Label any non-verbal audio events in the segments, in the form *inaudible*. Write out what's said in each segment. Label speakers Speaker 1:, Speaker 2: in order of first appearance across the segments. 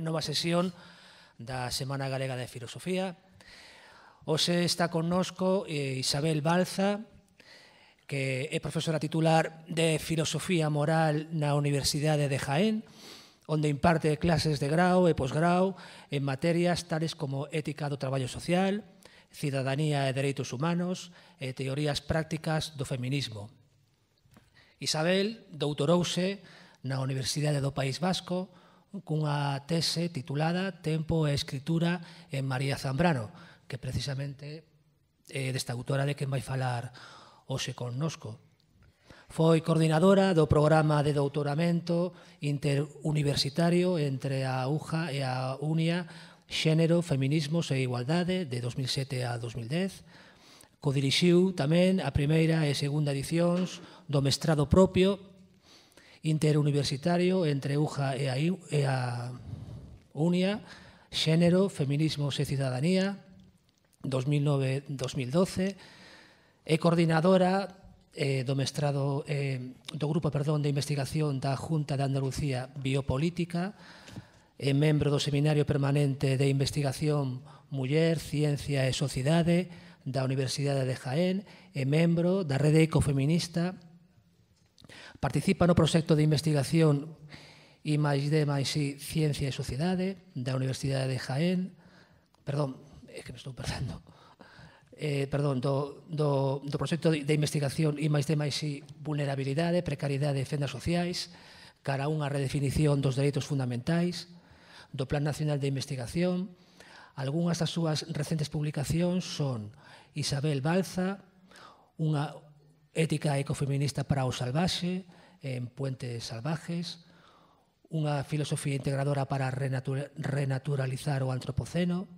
Speaker 1: nova sesión da Semana Galega de Filosofía. Hoxe está connosco eh, Isabel Balza, que é profesora titular de Filosofía Moral na Universidade de Jaén, onde imparte clases de grau e posgrau en materias tales como ética do traballo social, cidadanía e dereitos humanos e teorías prácticas do feminismo. Isabel doutorouse na Universidade do País Vasco, cunha tese titulada Tempo e Escritura en María Zambrano, que precisamente é desta autora de quen vai falar hoxe connosco. Foi coordinadora do programa de doutoramento interuniversitario entre a UJA e a UNIA Xénero, Feminismos e Igualdade de 2007 a 2010. Codirixiu tamén a primeira e segunda edicións do mestrado propio interuniversitario entre UJA e a, e a UNIA, Xénero, Feminismos e Cidadanía, 2009-2012, e coordinadora eh, do mestrado eh, do grupo perdón de investigación da Junta de Andalucía Biopolítica, é membro do Seminario Permanente de Investigación Muller, Ciencia e Sociedade da Universidade de Jaén, é membro da Rede Ecofeminista Participa no proxecto de investigación e máis de máis I Ciencia e Sociedade da Universidade de Jaén, perdón, é que me estou perdendo, *laughs* eh, perdón, do, do, do proxecto de investigación e máis de máis I Vulnerabilidade, Precariedade e Fendas Sociais, cara a unha redefinición dos dereitos fundamentais, do Plan Nacional de Investigación. Algúnas das súas recentes publicacións son Isabel Balza, unha, Ética ecofeminista para o salvaxe, en Puentes Salvajes, unha filosofía integradora para renaturalizar o antropoceno,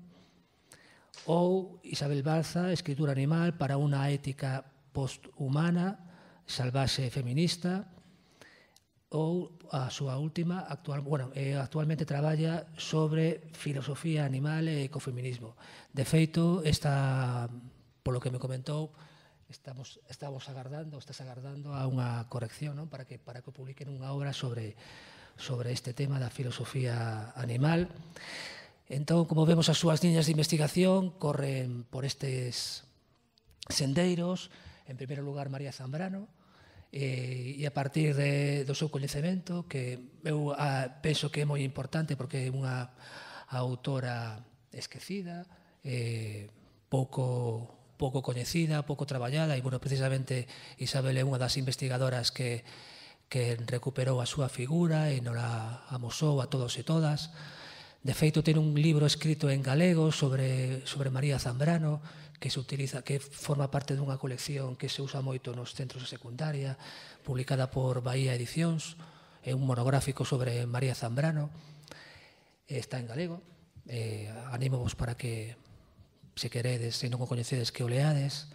Speaker 1: ou Isabel Balza, escritura animal para unha ética posthumana, salvaxe feminista, ou a súa última, actual, bueno, eh, actualmente traballa sobre filosofía animal e ecofeminismo. De feito, esta, polo que me comentou, estamos estamos agardando, estás agardando a unha corrección, non? Para que para que publiquen unha obra sobre sobre este tema da filosofía animal. Entón, como vemos, as súas liñas de investigación corren por estes sendeiros, en primeiro lugar María Zambrano, e, e a partir de, do seu coñecemento, que eu a, penso que é moi importante porque é unha autora esquecida, eh, pouco pouco coñecida, pouco traballada e bueno, precisamente Isabel é unha das investigadoras que que recuperou a súa figura e nola amosou a todos e todas. De feito, ten un libro escrito en galego sobre, sobre María Zambrano, que se utiliza que forma parte dunha colección que se usa moito nos centros de secundaria, publicada por Bahía Edicións, é un monográfico sobre María Zambrano, está en galego. Eh, animo vos para que se queredes, se non o coñecedes que o leades.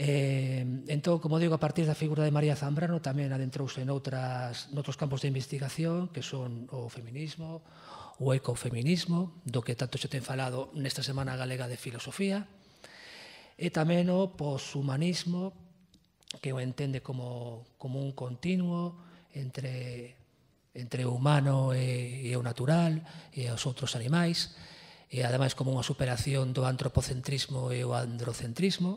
Speaker 1: Eh, entón, como digo, a partir da figura de María Zambrano tamén adentrouse en outras, noutros campos de investigación que son o feminismo, o ecofeminismo, do que tanto se ten falado nesta Semana Galega de Filosofía, e tamén o poshumanismo, que o entende como, como un continuo entre entre o humano e, e o natural e os outros animais e ademais como unha superación do antropocentrismo e o androcentrismo.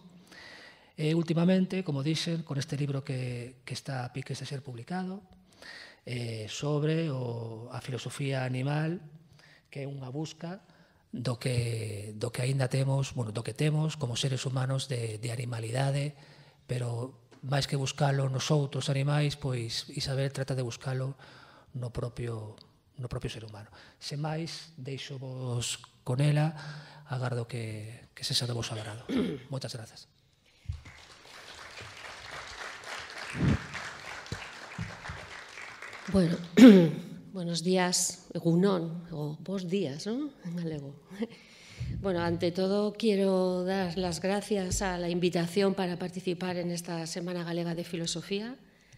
Speaker 1: E últimamente, como dixen, con este libro que, que está a piques de ser publicado, eh, sobre o, a filosofía animal, que é unha busca do que, do que aínda temos, bueno, do que temos como seres humanos de, de animalidade, pero máis que buscalo nos outros animais, pois Isabel trata de buscalo no propio no propio ser humano. Se máis, deixo vos con ela, agardo que, que se xa de vos agrado. *clears throat* Moitas grazas.
Speaker 2: Bueno, *clears throat* buenos días, egunon, o vos días, non? En galego. *laughs* Bueno, ante todo quero dar las gracias a la invitación para participar en esta Semana Galega de Filosofía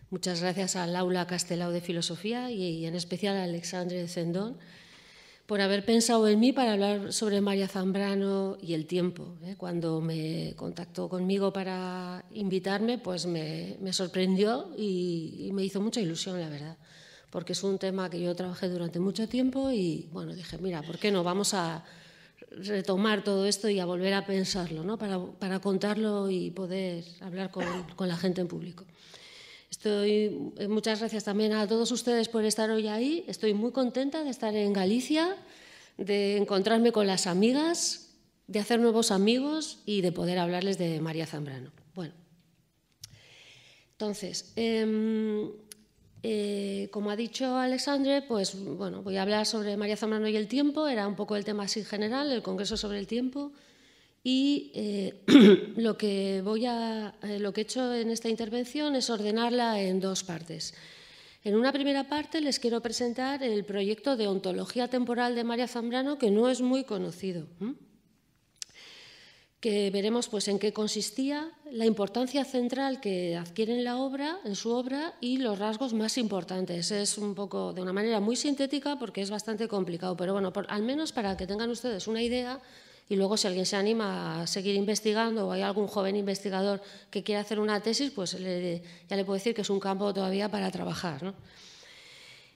Speaker 2: Muchas gracias al Aula Castelao de Filosofía y, en especial a Alexandre Zendón por haber pensado en mí para hablar sobre María Zambrano y el tiempo. ¿eh? Cuando me contactó conmigo para invitarme, pues me, sorprendió y, me hizo mucha ilusión, la verdad, porque es un tema que yo trabajé durante mucho tiempo y, bueno, dije, mira, ¿por qué no? Vamos a retomar todo esto y a volver a pensarlo, ¿no? Para, contarlo y poder hablar con la gente en público. Estoy, eh, muchas gracias también a todos ustedes por estar hoy ahí. Estoy muy contenta de estar en Galicia, de encontrarme con las amigas, de hacer nuevos amigos y de poder hablarles de María Zambrano. Bueno, entonces, em, eh, como ha dicho Alexandre, pues bueno, voy a hablar sobre María Zambrano y el tiempo. Era un poco el tema así general, el Congreso sobre el tiempo. Y eh, *clears throat* lo, que voy a, eh, lo que he hecho en esta intervención es ordenarla en dos partes. En una primera parte les quiero presentar el proyecto de ontología temporal de María Zambrano, que no es muy conocido, que veremos pues, en qué consistía, la importancia central que adquiere en, la obra, en su obra y los rasgos más importantes. Es un poco de una manera muy sintética porque es bastante complicado, pero bueno, al menos para que tengan ustedes una idea y luego, si alguien se anima a seguir investigando o hay algún joven investigador que quiera hacer una tesis, pues le, ya le puedo decir que es un campo todavía para trabajar.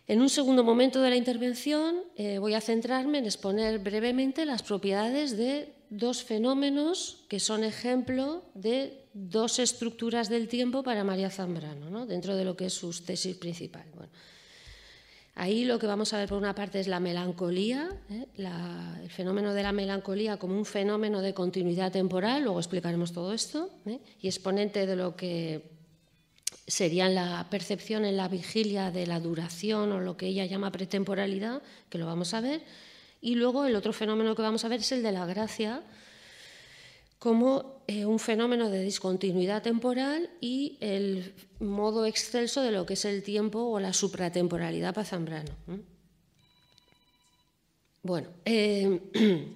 Speaker 2: En un segundo momento de la intervención eh, voy a centrarme en exponer brevemente las propiedades de dos fenómenos que son ejemplo de dos estructuras del tiempo para María Zambrano, dentro de lo que es su tesis principal. Ahí lo que vamos a ver por una parte es la melancolía, ¿eh? el fenómeno de la melancolía como un fenómeno de continuidad temporal, luego explicaremos todo esto, ¿eh? y exponente de lo que sería la percepción en la vigilia de la duración o lo que ella llama pretemporalidad, que lo vamos a ver, y luego el otro fenómeno que vamos a ver es el de la gracia, como eh, un fenómeno de discontinuidad temporal y el modo excelso de lo que es el tiempo o la supratemporalidad para Zambrano. Bueno, eh, *clears throat*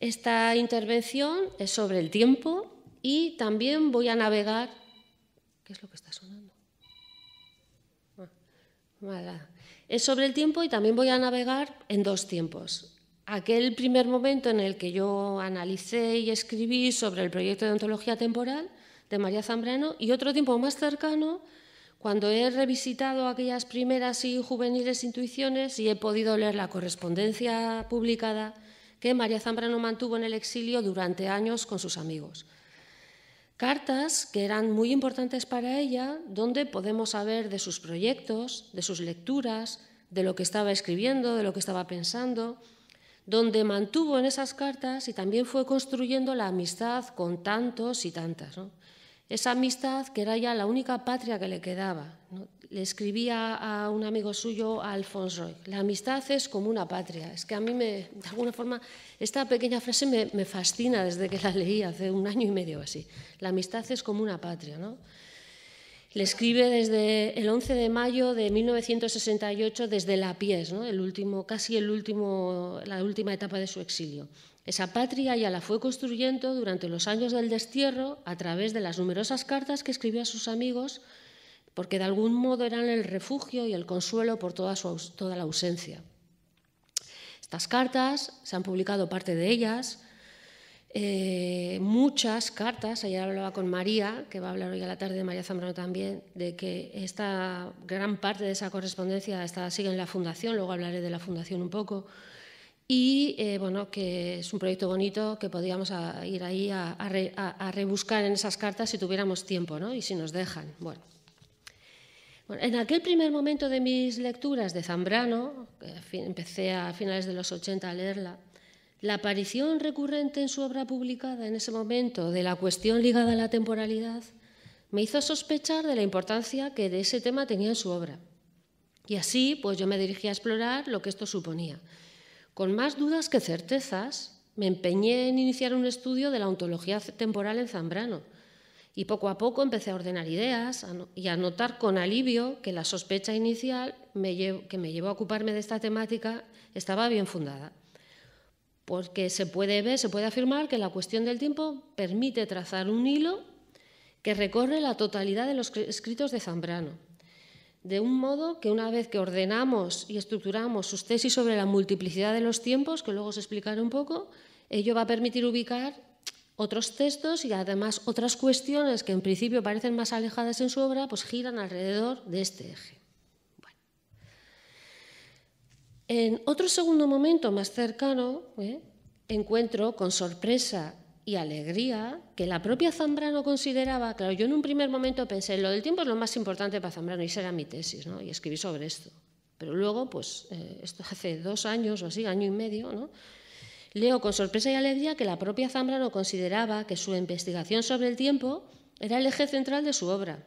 Speaker 2: esta intervención es sobre el tiempo y también voy a navegar. ¿Qué es lo que está sonando? Ah, es sobre el tiempo y también voy a navegar en dos tiempos aquel primer momento en el que yo analicé y escribí sobre el proyecto de antología temporal de María Zambrano y otro tiempo más cercano, cuando he revisitado aquellas primeras y juveniles intuiciones y he podido leer la correspondencia publicada que María Zambrano mantuvo en el exilio durante años con sus amigos. Cartas que eran muy importantes para ella, donde podemos saber de sus proyectos, de sus lecturas, de lo que estaba escribiendo, de lo que estaba pensando, donde mantuvo en esas cartas y también fue construyendo la amistad con tantos y tantas. Esa amistad que era ya la única patria que le quedaba. Le escribía a un amigo suyo, a Alphonse Roy, la amistad es como una patria. Es que a mí, me, de alguna forma, esta pequeña frase me, fascina desde que la leí hace un año y medio así. La amistad es como una patria. ¿no? Le escribe desde el 11 de mayo de 1968, desde La Pies, casi último, la última etapa de su exilio. Esa patria ya la fue construyendo durante los años del destierro a través de las numerosas cartas que escribió a sus amigos, porque de algún modo eran el refugio y el consuelo por toda, toda la ausencia. Estas cartas, se han publicado parte de ellas, eh, muchas cartas, ayer hablaba con María, que va a hablar hoy a la tarde de María Zambrano también, de que esta gran parte de esa correspondencia está, sigue en la fundación, luego hablaré de la fundación un poco, y eh, bueno, que es un proyecto bonito que podríamos ir ahí a, rebuscar en esas cartas si tuviéramos tiempo ¿no? y si nos dejan. Bueno. en aquel primer momento de mis lecturas de Zambrano, empecé a finales de los 80 a leerla, la aparición recurrente en su obra publicada en ese momento de la cuestión ligada a la temporalidad me hizo sospechar de la importancia que de ese tema tenía en su obra. Y así, pues yo me dirigí a explorar lo que esto suponía. Con más dudas que certezas, me empeñé en iniciar un estudio de la ontología temporal en Zambrano. Y poco a poco empecé a ordenar ideas y a notar con alivio que la sospecha inicial que me llevó a ocuparme de esta temática estaba bien fundada porque se puede ver, se puede afirmar que la cuestión del tiempo permite trazar un hilo que recorre la totalidad de los escritos de Zambrano. De un modo que una vez que ordenamos y estructuramos sus tesis sobre la multiplicidad de los tiempos, que luego os explicaré un poco, ello va a permitir ubicar otros textos y además otras cuestiones que en principio parecen más alejadas en su obra, pues giran alrededor de este eje. En otro segundo momento más cercano, ¿eh? encuentro con sorpresa y alegría que la propia Zambrano consideraba, claro, yo en un primer momento pensé, lo del tiempo es lo más importante para Zambrano y esa era mi tesis, ¿no? Y escribí sobre esto. Pero luego, pues, eh, esto *laughs* hace dos años o así, año y medio, ¿no? Leo con sorpresa y alegría que la propia Zambrano consideraba que su investigación sobre el tiempo era el eje central de su obra.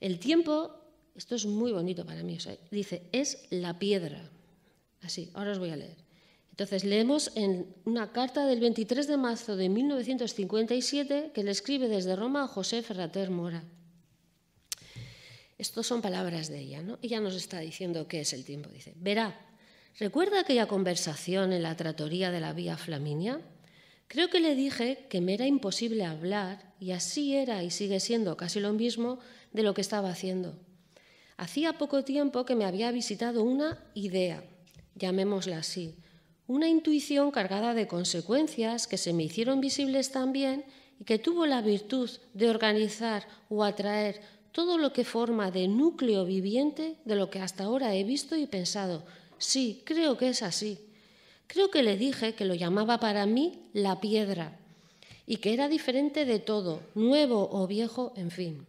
Speaker 2: El tiempo, esto es muy bonito para mí, dice, es la piedra Así, ahora os voy a leer. Entonces, leemos en una carta del 23 de marzo de 1957 que le escribe desde Roma a José Ferrater Mora. Estos son palabras de ella, ¿no? Ella nos está diciendo qué es el tiempo. Dice, verá, ¿recuerda aquella conversación en la tratoría de la Vía Flaminia? Creo que le dije que me era imposible hablar, y así era y sigue siendo casi lo mismo de lo que estaba haciendo. Hacía poco tiempo que me había visitado una idea, llamémosla así, una intuición cargada de consecuencias que se me hicieron visibles también y que tuvo la virtud de organizar o atraer todo lo que forma de núcleo viviente de lo que hasta ahora he visto y pensado. Sí, creo que es así. Creo que le dije que lo llamaba para mí la piedra y que era diferente de todo, nuevo o viejo, en fin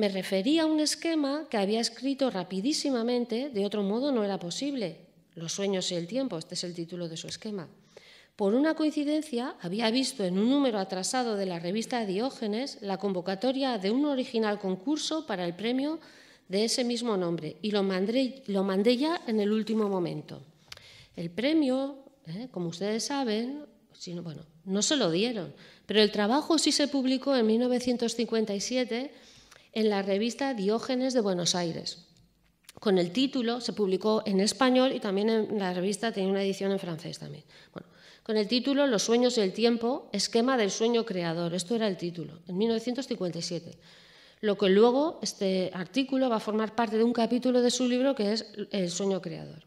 Speaker 2: me refería a un esquema que había escrito rapidísimamente, de otro modo no era posible. Los sueños y el tiempo, este es el título de su esquema. Por una coincidencia, había visto en un número atrasado de la revista Diógenes la convocatoria de un original concurso para el premio de ese mismo nombre y lo mandé, lo mandé ya en el último momento. El premio, eh, como ustedes saben, sino, bueno, no se lo dieron, pero el trabajo sí se publicó en 1957 en la revista Diógenes de Buenos Aires. Con el título se publicó en español y también en la revista tenía una edición en francés también. con el título Los sueños y el tiempo, esquema del sueño creador. Esto era el título, en 1957. Lo que luego este artículo va a formar parte de un capítulo de su libro que es El sueño creador.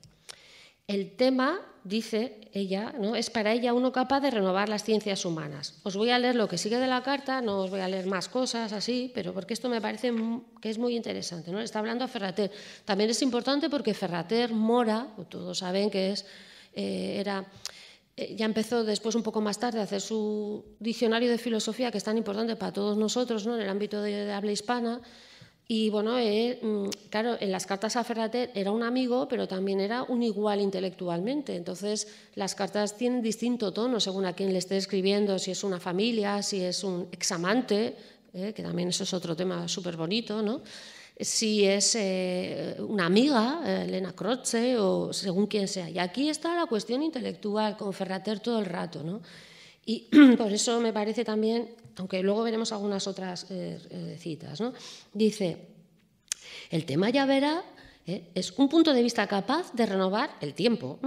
Speaker 2: El tema, dice ella, ¿no? es para ella uno capaz de renovar las ciencias humanas. Os voy a leer lo que sigue de la carta, no os voy a leer más cosas así, pero porque esto me parece que es muy interesante. ¿no? Está hablando a Ferrater. También es importante porque Ferrater mora, todos saben que es, eh, era eh, ya empezó después un poco más tarde a hacer su diccionario de filosofía, que es tan importante para todos nosotros ¿no? en el ámbito de habla hispana, y bueno, mm, claro, en las cartas a Ferrater era un amigo, pero también era un igual intelectualmente. Entonces, las cartas tienen distinto tono según a quién le esté escribiendo, si es una familia, si es un examante, eh, que también eso es otro tema súper bonito, ¿no? si es eh, una amiga, eh, Elena Croce, o según quién sea. Y aquí está la cuestión intelectual con Ferrater todo el rato. ¿no? Y *clears throat* por eso me parece también aunque luego veremos algunas otras eh, eh, citas. ¿no? Dice, el tema ya verá ¿eh? Es un punto de vista capaz de renovar el tiempo,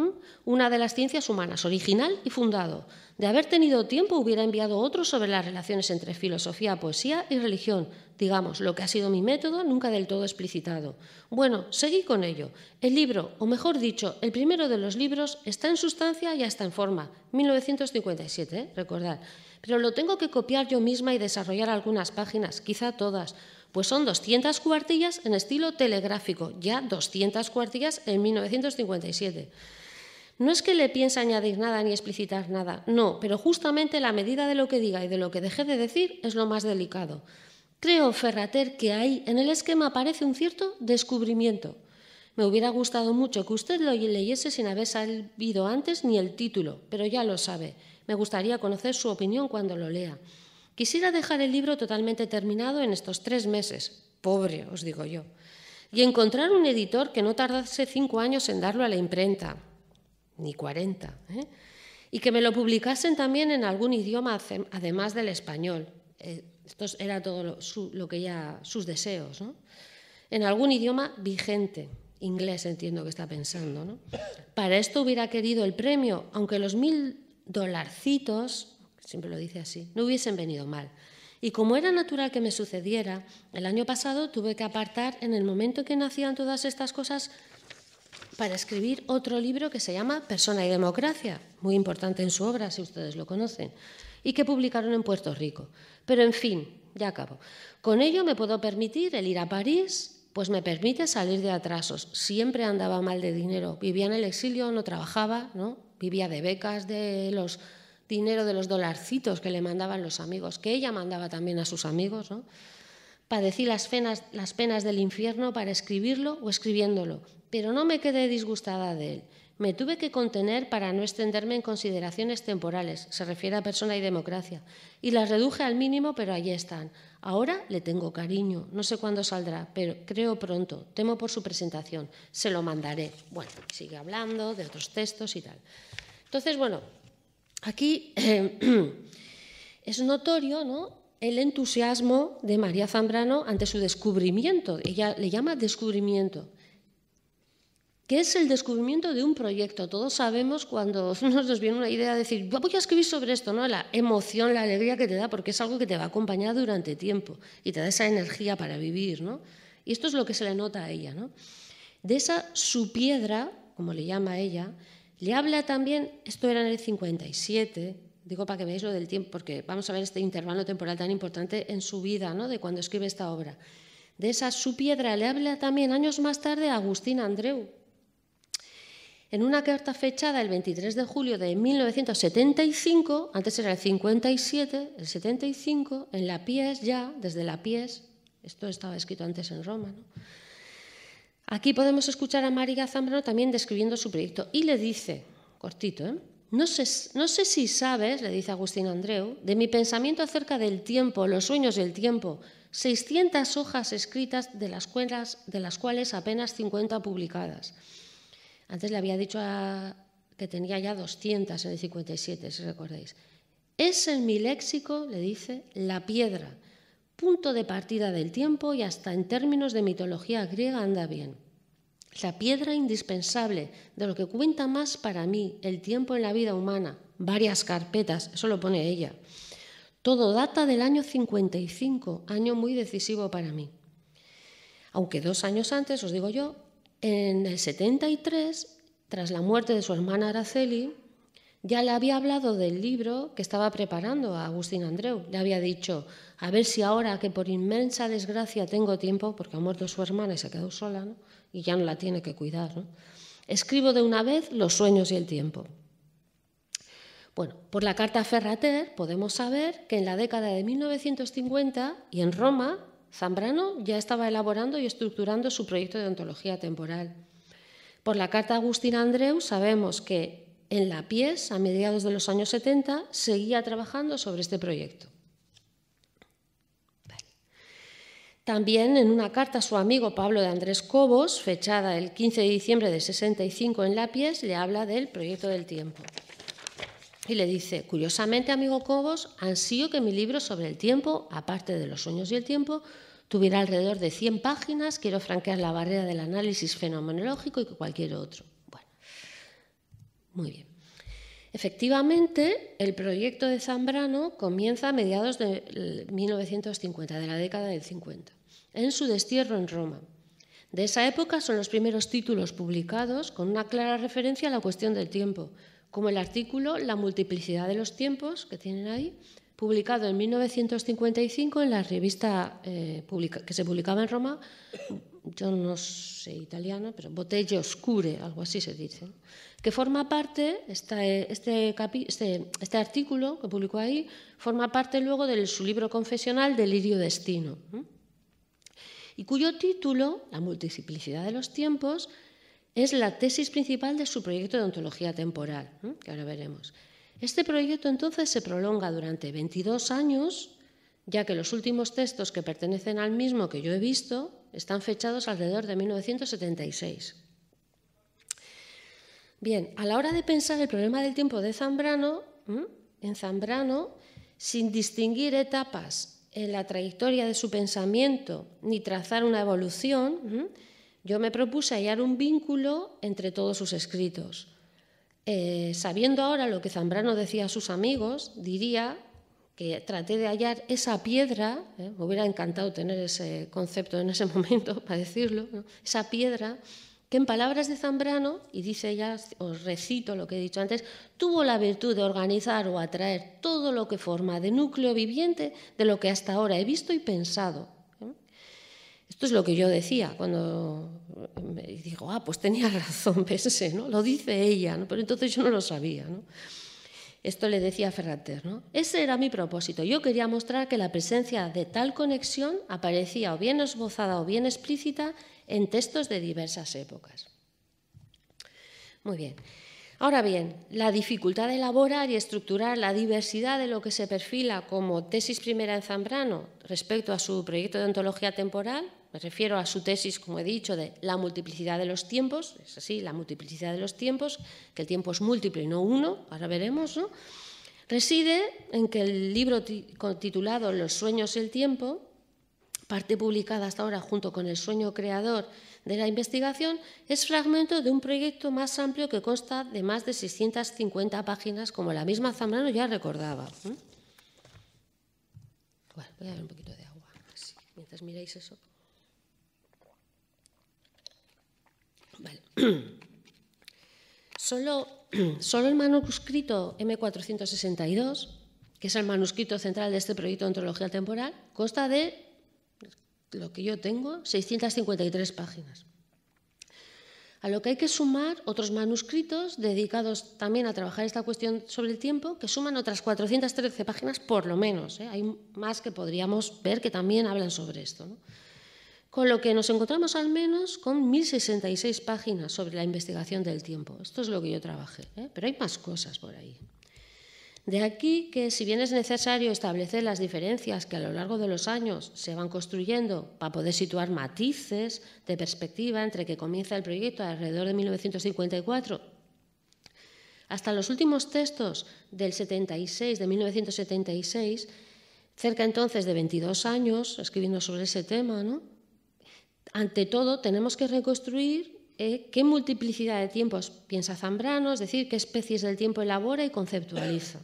Speaker 2: una de las ciencias humanas, original y fundado. De haber tenido tiempo hubiera enviado otro sobre las relaciones entre filosofía, poesía y religión, digamos, lo que ha sido mi método nunca del todo explicitado. Bueno, seguí con ello. El libro, o mejor dicho, el primero de los libros, está en sustancia y hasta en forma, 1957, ¿eh? recordad. Pero lo tengo que copiar yo misma y desarrollar algunas páginas, quizá todas pues son 200 cuartillas en estilo telegráfico, ya 200 cuartillas en 1957. No es que le piense añadir nada ni explicitar nada, no, pero justamente la medida de lo que diga y de lo que deje de decir es lo más delicado. Creo, Ferrater, que ahí en el esquema aparece un cierto descubrimiento. Me hubiera gustado mucho que usted lo leyese sin haber sabido antes ni el título, pero ya lo sabe. Me gustaría conocer su opinión cuando lo lea. Quisiera dejar el libro totalmente terminado en estos tres meses, pobre, os digo yo, y encontrar un editor que no tardase cinco años en darlo a la imprenta, ni cuarenta, ¿eh? y que me lo publicasen también en algún idioma además del español. Estos eh, esto era todo lo, que ya sus deseos, ¿no? En algún idioma vigente, inglés entiendo que está pensando, ¿no? Para esto hubiera querido el premio, aunque los mil dolarcitos siempre lo dice así, no hubiesen venido mal. Y como era natural que me sucediera, el año pasado tuve que apartar en el momento que nacían todas estas cosas para escribir otro libro que se llama Persona y Democracia, muy importante en su obra, si ustedes lo conocen, y que publicaron en Puerto Rico. Pero en fin, ya acabo. Con ello me puedo permitir el ir a París, pues me permite salir de atrasos. Siempre andaba mal de dinero, vivía en el exilio, no trabajaba, ¿no? vivía de becas de los dinero de los dolarcitos que le mandaban los amigos, que ella mandaba también a sus amigos, ¿no? Padecí las penas, las penas del infierno para escribirlo o escribiéndolo, pero no me quedé disgustada de él. Me tuve que contener para no extenderme en consideraciones temporales, se refiere a persona y democracia, y las reduje al mínimo, pero allí están. Ahora le tengo cariño, no sé cuándo saldrá, pero creo pronto, temo por su presentación, se lo mandaré. Bueno, sigue hablando de otros textos y tal. Entonces, bueno, Aquí *clears throat* es notorio ¿no? el entusiasmo de María Zambrano ante su descubrimiento. Ella le llama descubrimiento. ¿Qué es el descubrimiento de un proyecto? Todos sabemos cuando *laughs* nos viene una idea de decir, voy a escribir sobre esto, ¿no? La emoción, la alegría que te da, porque es algo que te va a acompañar durante tiempo y te da esa energía para vivir, ¿no? Y esto es lo que se le nota a ella, De esa su piedra, como le llama a ella, le habla también, esto era en el 57, digo para que veáis lo del tiempo, porque vamos a ver este intervalo temporal tan importante en su vida, ¿no? de cuando escribe esta obra. De esa su piedra le habla también años más tarde a Agustín Andreu. En una carta fechada el 23 de julio de 1975, antes era el 57, el 75, en la Pies ya, desde la Pies, esto estaba escrito antes en Roma, ¿no? Aquí podemos escuchar a María Zambrano también describiendo su proyecto y le dice, cortito, ¿eh? no, sé, si sabes, le dice Agustín Andreu, de mi pensamiento acerca del tiempo, los sueños del tiempo, 600 hojas escritas de las, cuales, apenas 50 publicadas. Antes le había dicho que tenía ya 200 en el 57, si recordáis. Es en mi léxico, le dice, la piedra punto de partida del tiempo y hasta en términos de mitología griega anda bien. La piedra indispensable de lo que cuenta más para mí el tiempo en la vida humana, varias carpetas, eso lo pone ella. Todo data del año 55, año muy decisivo para mí. Aunque dos años antes, os digo yo, en el 73, tras la muerte de su hermana Araceli, ya le había hablado del libro que estaba preparando a Agustín Andreu. Le había dicho, a ver si ahora que por inmensa desgracia tengo tiempo, porque ha muerto su hermana y se quedó sola, y ya no la tiene que cuidar, escribo de una vez los sueños y el tiempo. Bueno, por la carta Ferrater podemos saber que en la década de 1950 y en Roma, Zambrano ya estaba elaborando y estructurando su proyecto de ontología temporal. Por la carta Agustín Andreu sabemos que en la Pies, a mediados de los años 70, seguía trabajando sobre este proyecto. También en una carta a su amigo Pablo de Andrés Cobos, fechada el 15 de diciembre de 65 en Lapies, le habla del proyecto del tiempo. Y le dice, curiosamente, amigo Cobos, ansío que mi libro sobre el tiempo, aparte de los sueños y el tiempo, tuviera alrededor de 100 páginas, quiero franquear la barrera del análisis fenomenológico y que cualquier otro. Bueno, muy bien. Efectivamente, el proyecto de Zambrano comienza a mediados de 1950, de la década del 50 en su destierro en Roma. De esa época son los primeros títulos publicados con una clara referencia a la cuestión del tiempo, como el artículo La multiplicidad de los tiempos, que tienen ahí, publicado en 1955 en la revista eh, que se publicaba en Roma, yo no sé italiano, pero Botello Oscure, algo así se dice, que forma parte, este, este, este, artículo que publicó ahí, forma parte luego de su libro confesional Delirio Destino y cuyo título, La multiplicidad de los tiempos, es la tesis principal de su proyecto de ontología temporal, que ahora veremos. Este proyecto entonces se prolonga durante 22 años, ya que los últimos textos que pertenecen al mismo que yo he visto están fechados alrededor de 1976. Bien, a la hora de pensar el problema del tiempo de Zambrano, en Zambrano, sin distinguir etapas en la trayectoria de su pensamiento ni trazar una evolución, yo me propuse hallar un vínculo entre todos sus escritos. Eh, sabiendo ahora lo que Zambrano decía a sus amigos, diría que traté de hallar esa piedra, ¿eh? me hubiera encantado tener ese concepto en ese *laughs* momento para decirlo, esa piedra que en palabras de Zambrano, y dice ella, os recito lo que he dicho antes, tuvo la virtud de organizar o atraer todo lo que forma de núcleo viviente de lo que hasta ahora he visto y pensado. Esto es lo que yo decía cuando me digo, ah, pues tenía *laughs* razón, pensé, ¿no? Lo dice ella, ¿no? Pero entonces yo no lo sabía, Esto le decía Ferrater, ¿no? Ese era mi propósito. Yo quería mostrar que la presencia de tal conexión aparecía o bien esbozada o bien explícita en textos de diversas épocas. Muy bien. Ahora bien, la dificultad de elaborar y estructurar la diversidad de lo que se perfila como tesis primera en Zambrano respecto a su proyecto de ontología temporal, me refiero a su tesis, como he dicho, de la multiplicidad de los tiempos, es así, la multiplicidad de los tiempos, que el tiempo es múltiple y no uno, ahora veremos, ¿no? Reside en que el libro titulado Los sueños y el tiempo parte publicada hasta ahora junto con el sueño creador de la investigación, es fragmento de un proyecto más amplio que consta de más de 650 páginas, como la misma Zambrano ya recordaba. ¿Mm? voy a un poquito de agua, mientras miráis eso. *clears throat* Solo, *clears throat* solo el manuscrito M462, que es el manuscrito central de este proyecto de ontología temporal, consta de lo que yo tengo, 653 páginas. A lo que hay que sumar otros manuscritos dedicados también a trabajar esta cuestión sobre el tiempo, que suman otras 413 páginas por lo menos. ¿eh? Hay más que podríamos ver que también hablan sobre esto. Con lo que nos encontramos al menos con 1.066 páginas sobre la investigación del tiempo. Esto es lo que yo trabajé, ¿eh? pero hay más cosas por ahí. De aquí que, si bien es necesario establecer las diferencias que a lo largo de los años se van construyendo para poder situar matices de perspectiva entre que comienza el proyecto alrededor de 1954 hasta los últimos textos del 76, de 1976, cerca entonces de 22 años escribiendo sobre ese tema, ante todo tenemos que reconstruir eh, qué multiplicidad de tiempos piensa Zambrano, es decir, qué especies del tiempo elabora y conceptualiza.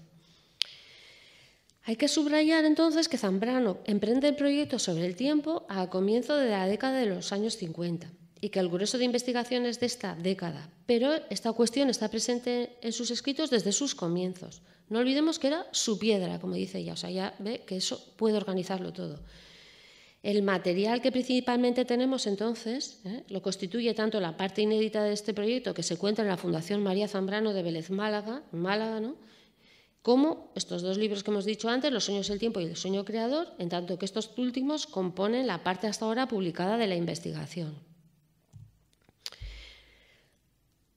Speaker 2: Hay que subrayar entonces que Zambrano emprende el proyecto sobre el tiempo a comienzo de la década de los años 50 y que el grueso de investigaciones de esta década, pero esta cuestión está presente en sus escritos desde sus comienzos. No olvidemos que era su piedra, como dice ella, o sea, ya ve que eso puede organizarlo todo. El material que principalmente tenemos entonces ¿eh? lo constituye tanto la parte inédita de este proyecto que se encuentra en la Fundación María Zambrano de Vélez Málaga, Málaga ¿no? como estos dos libros que hemos dicho antes, Los sueños del tiempo y El sueño creador, en tanto que estos últimos componen la parte hasta ahora publicada de la investigación.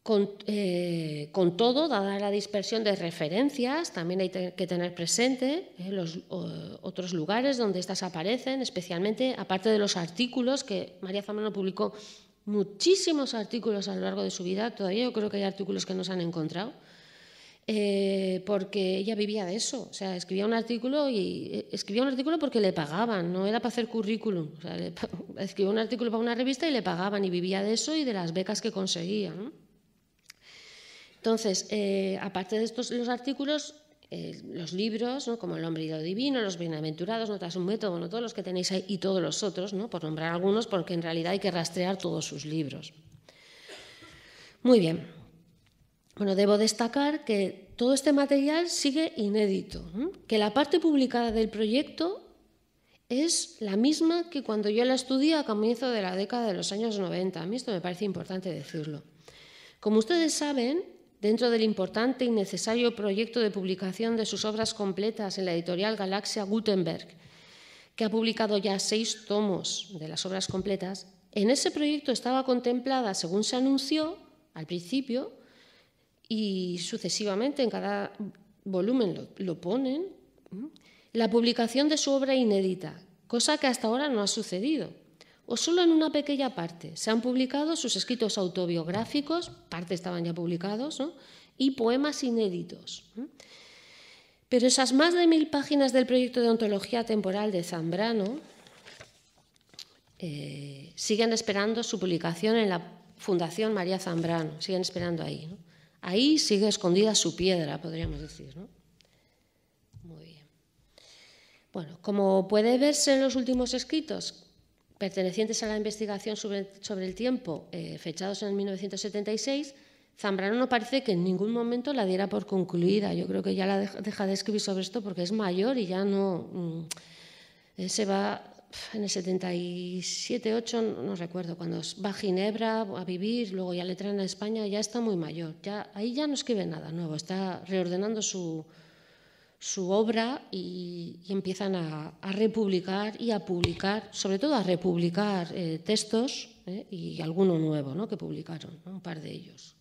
Speaker 2: Con, eh, todo, dada la dispersión de referencias, también hay que tener presente eh, los otros lugares donde estas aparecen, especialmente aparte de los artículos que María Zamano publicó muchísimos artículos a lo largo de su vida. Todavía yo creo que hay artículos que no se han encontrado eh, porque ella vivía de eso. O sea, escribía un artículo y eh, escribía un artículo porque le pagaban, no era para hacer currículum. O *laughs* escribía un artículo para una revista y le pagaban y vivía de eso y de las becas que conseguía. Entonces, eh, aparte de estos los artículos, los libros, como El hombre y lo divino, Los bienaventurados, Notas un método, no todos los que tenéis ahí y todos los otros, ¿no? por nombrar algunos, porque en realidad hay que rastrear todos sus libros. Muy bien. Bueno, debo destacar que todo este material sigue inédito, que la parte publicada del proyecto es la misma que cuando yo la estudié a comienzo de la década de los años 90. A mí esto me parece importante decirlo. Como ustedes saben, dentro del importante y necesario proyecto de publicación de sus obras completas en la editorial Galaxia Gutenberg, que ha publicado ya seis tomos de las obras completas, en ese proyecto estaba contemplada, según se anunció al principio, y sucesivamente en cada volumen lo, ponen, la publicación de su obra inédita, cosa que hasta ahora no ha sucedido o solo en una pequeña parte. Se han publicado sus escritos autobiográficos, parte estaban ya publicados, y poemas inéditos. Pero esas más de mil páginas del proyecto de ontología temporal de Zambrano eh, siguen esperando su publicación en la Fundación María Zambrano, siguen esperando ahí. Ahí sigue escondida su piedra, podríamos decir. Muy bien. Bueno, como puede verse en los últimos escritos pertenecientes a la investigación sobre, el tiempo, eh, fechados en 1976, Zambrano no parece que en ningún momento la diera por concluida. Yo creo que ya la deja de escribir sobre esto porque es mayor y ya no mm, eh, se va en el 77, 8, no recuerdo, cuando va a Ginebra a vivir, luego ya le traen a España, ya está muy mayor, ya, ahí ya no escribe nada nuevo, está reordenando su, obra y, empiezan a, republicar y a publicar, sobre todo a republicar eh, textos eh, y alguno nuevo ¿no? que publicaron, un par de ellos.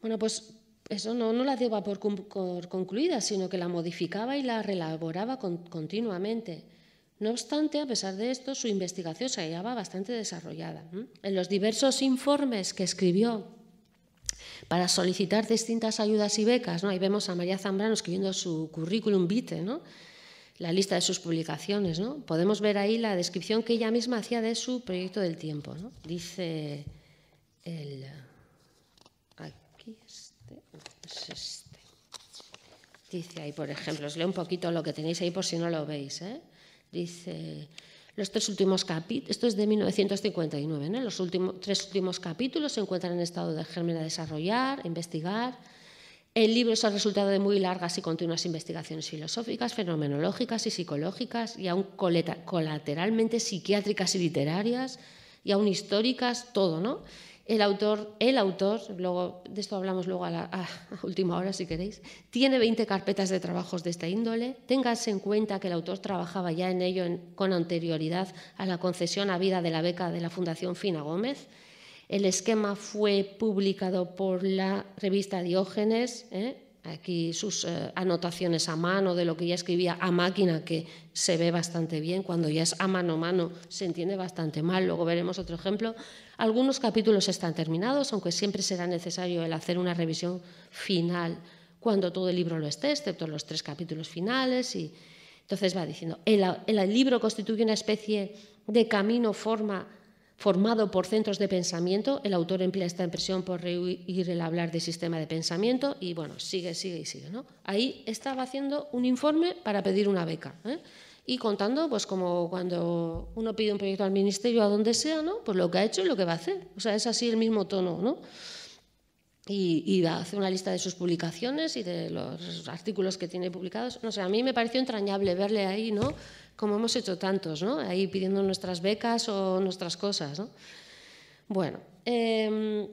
Speaker 2: Bueno, pues eso no, la lleva por, concluida, sino que la modificaba y la relaboraba continuamente. No obstante, a pesar de esto, su investigación se hallaba bastante desarrollada. En los diversos informes que escribió para solicitar distintas ayudas y becas, ahí vemos a María Zambrano escribiendo su currículum vitae, la lista de sus publicaciones, ¿no? podemos ver ahí la descripción que ella misma hacía de su proyecto del tiempo. Dice el... Aquí este? este. Dice ahí, por ejemplo, os leo un poquito lo que tenéis ahí por si no lo veis. ¿eh? Dice, los tres últimos capítulos, esto es de 1959, ¿no? los últimos, tres últimos capítulos se encuentran en estado de germen a desarrollar, investigar. El libro es el resultado de muy largas y continuas investigaciones filosóficas, fenomenológicas y psicológicas, y aún colateralmente psiquiátricas y literarias, y aún históricas, todo, ¿no? El autor, el autor, luego, de esto hablamos luego a, *laughs* última hora si queréis, tiene 20 carpetas de trabajos de esta índole. Téngase en cuenta que el autor trabajaba ya en ello con anterioridad a la concesión a vida de la beca de la Fundación Fina Gómez. El esquema fue publicado por la revista Diógenes, ¿eh? aquí sus eh, anotaciones a mano de lo que ya escribía a máquina, que se ve bastante bien, cuando ya es a mano a mano se entiende bastante mal, luego veremos otro ejemplo. Algunos capítulos están terminados, aunque siempre será necesario el hacer una revisión final cuando todo el libro lo esté, excepto los tres capítulos finales. Y entonces va diciendo, el, el libro constituye una especie de camino, forma formado por centros de pensamiento. El autor emplea esta impresión por reír el hablar de sistema de pensamiento y bueno, sigue, sigue y sigue. ¿no? Ahí estaba haciendo un informe para pedir una beca. ¿eh? Y contando, pues como cuando uno pide un proyecto al ministerio, a donde sea, ¿no? Pues lo que ha hecho y lo que va a hacer. O sea, es así el mismo tono, ¿no? Y, y hace una lista de sus publicaciones y de los artículos que tiene publicados. No sé, a mí me pareció entrañable verle ahí, ¿no? como hemos hecho tantos, ¿no? ahí pidiendo nuestras becas o nuestras cosas. Bueno, em,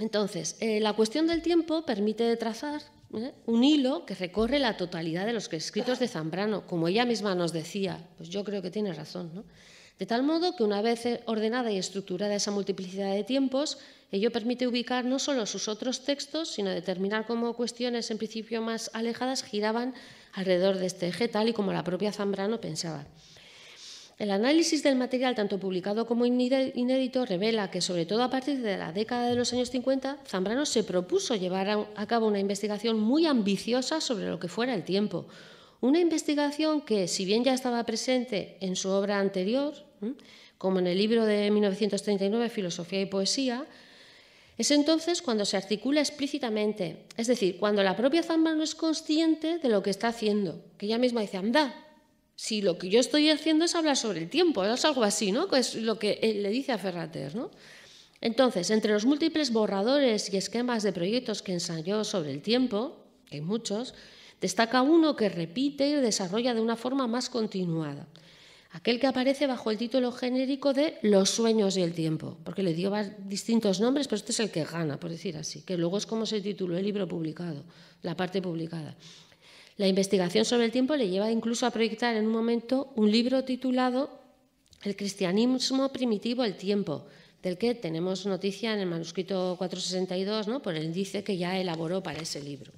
Speaker 2: entonces, eh, la cuestión del tiempo permite trazar ¿eh? un hilo que recorre la totalidad de los escritos de Zambrano, como ella misma nos decía, pues yo creo que tiene razón, ¿no? De tal modo que una vez ordenada y estructurada esa multiplicidad de tiempos, ello permite ubicar no solo sus otros textos, sino determinar cómo cuestiones en principio más alejadas giraban alrededor de este eje, tal y como la propia Zambrano pensaba. El análisis del material, tanto publicado como inédito, revela que, sobre todo a partir de la década de los años 50, Zambrano se propuso llevar a cabo una investigación muy ambiciosa sobre lo que fuera el tiempo. Una investigación que, si bien ya estaba presente en su obra anterior, como en el libro de 1939, Filosofía y Poesía, es entonces cuando se articula explícitamente, es decir, cuando la propia zamba no es consciente de lo que está haciendo, que ella misma dice, anda, si lo que yo estoy haciendo es hablar sobre el tiempo, es algo así, ¿no? Es lo que le dice a Ferrater, ¿no? Entonces, entre los múltiples borradores y esquemas de proyectos que ensayó sobre el tiempo, hay muchos, destaca uno que repite y desarrolla de una forma más continuada aquel que aparece bajo el título genérico de Los sueños y el tiempo, porque le dio distintos nombres, pero este es el que gana, por decir así, que luego es como se tituló el libro publicado, la parte publicada. La investigación sobre el tiempo le lleva incluso a proyectar en un momento un libro titulado El cristianismo primitivo, el tiempo, del que tenemos noticia en el manuscrito 462, ¿no? por el índice que ya elaboró para ese libro.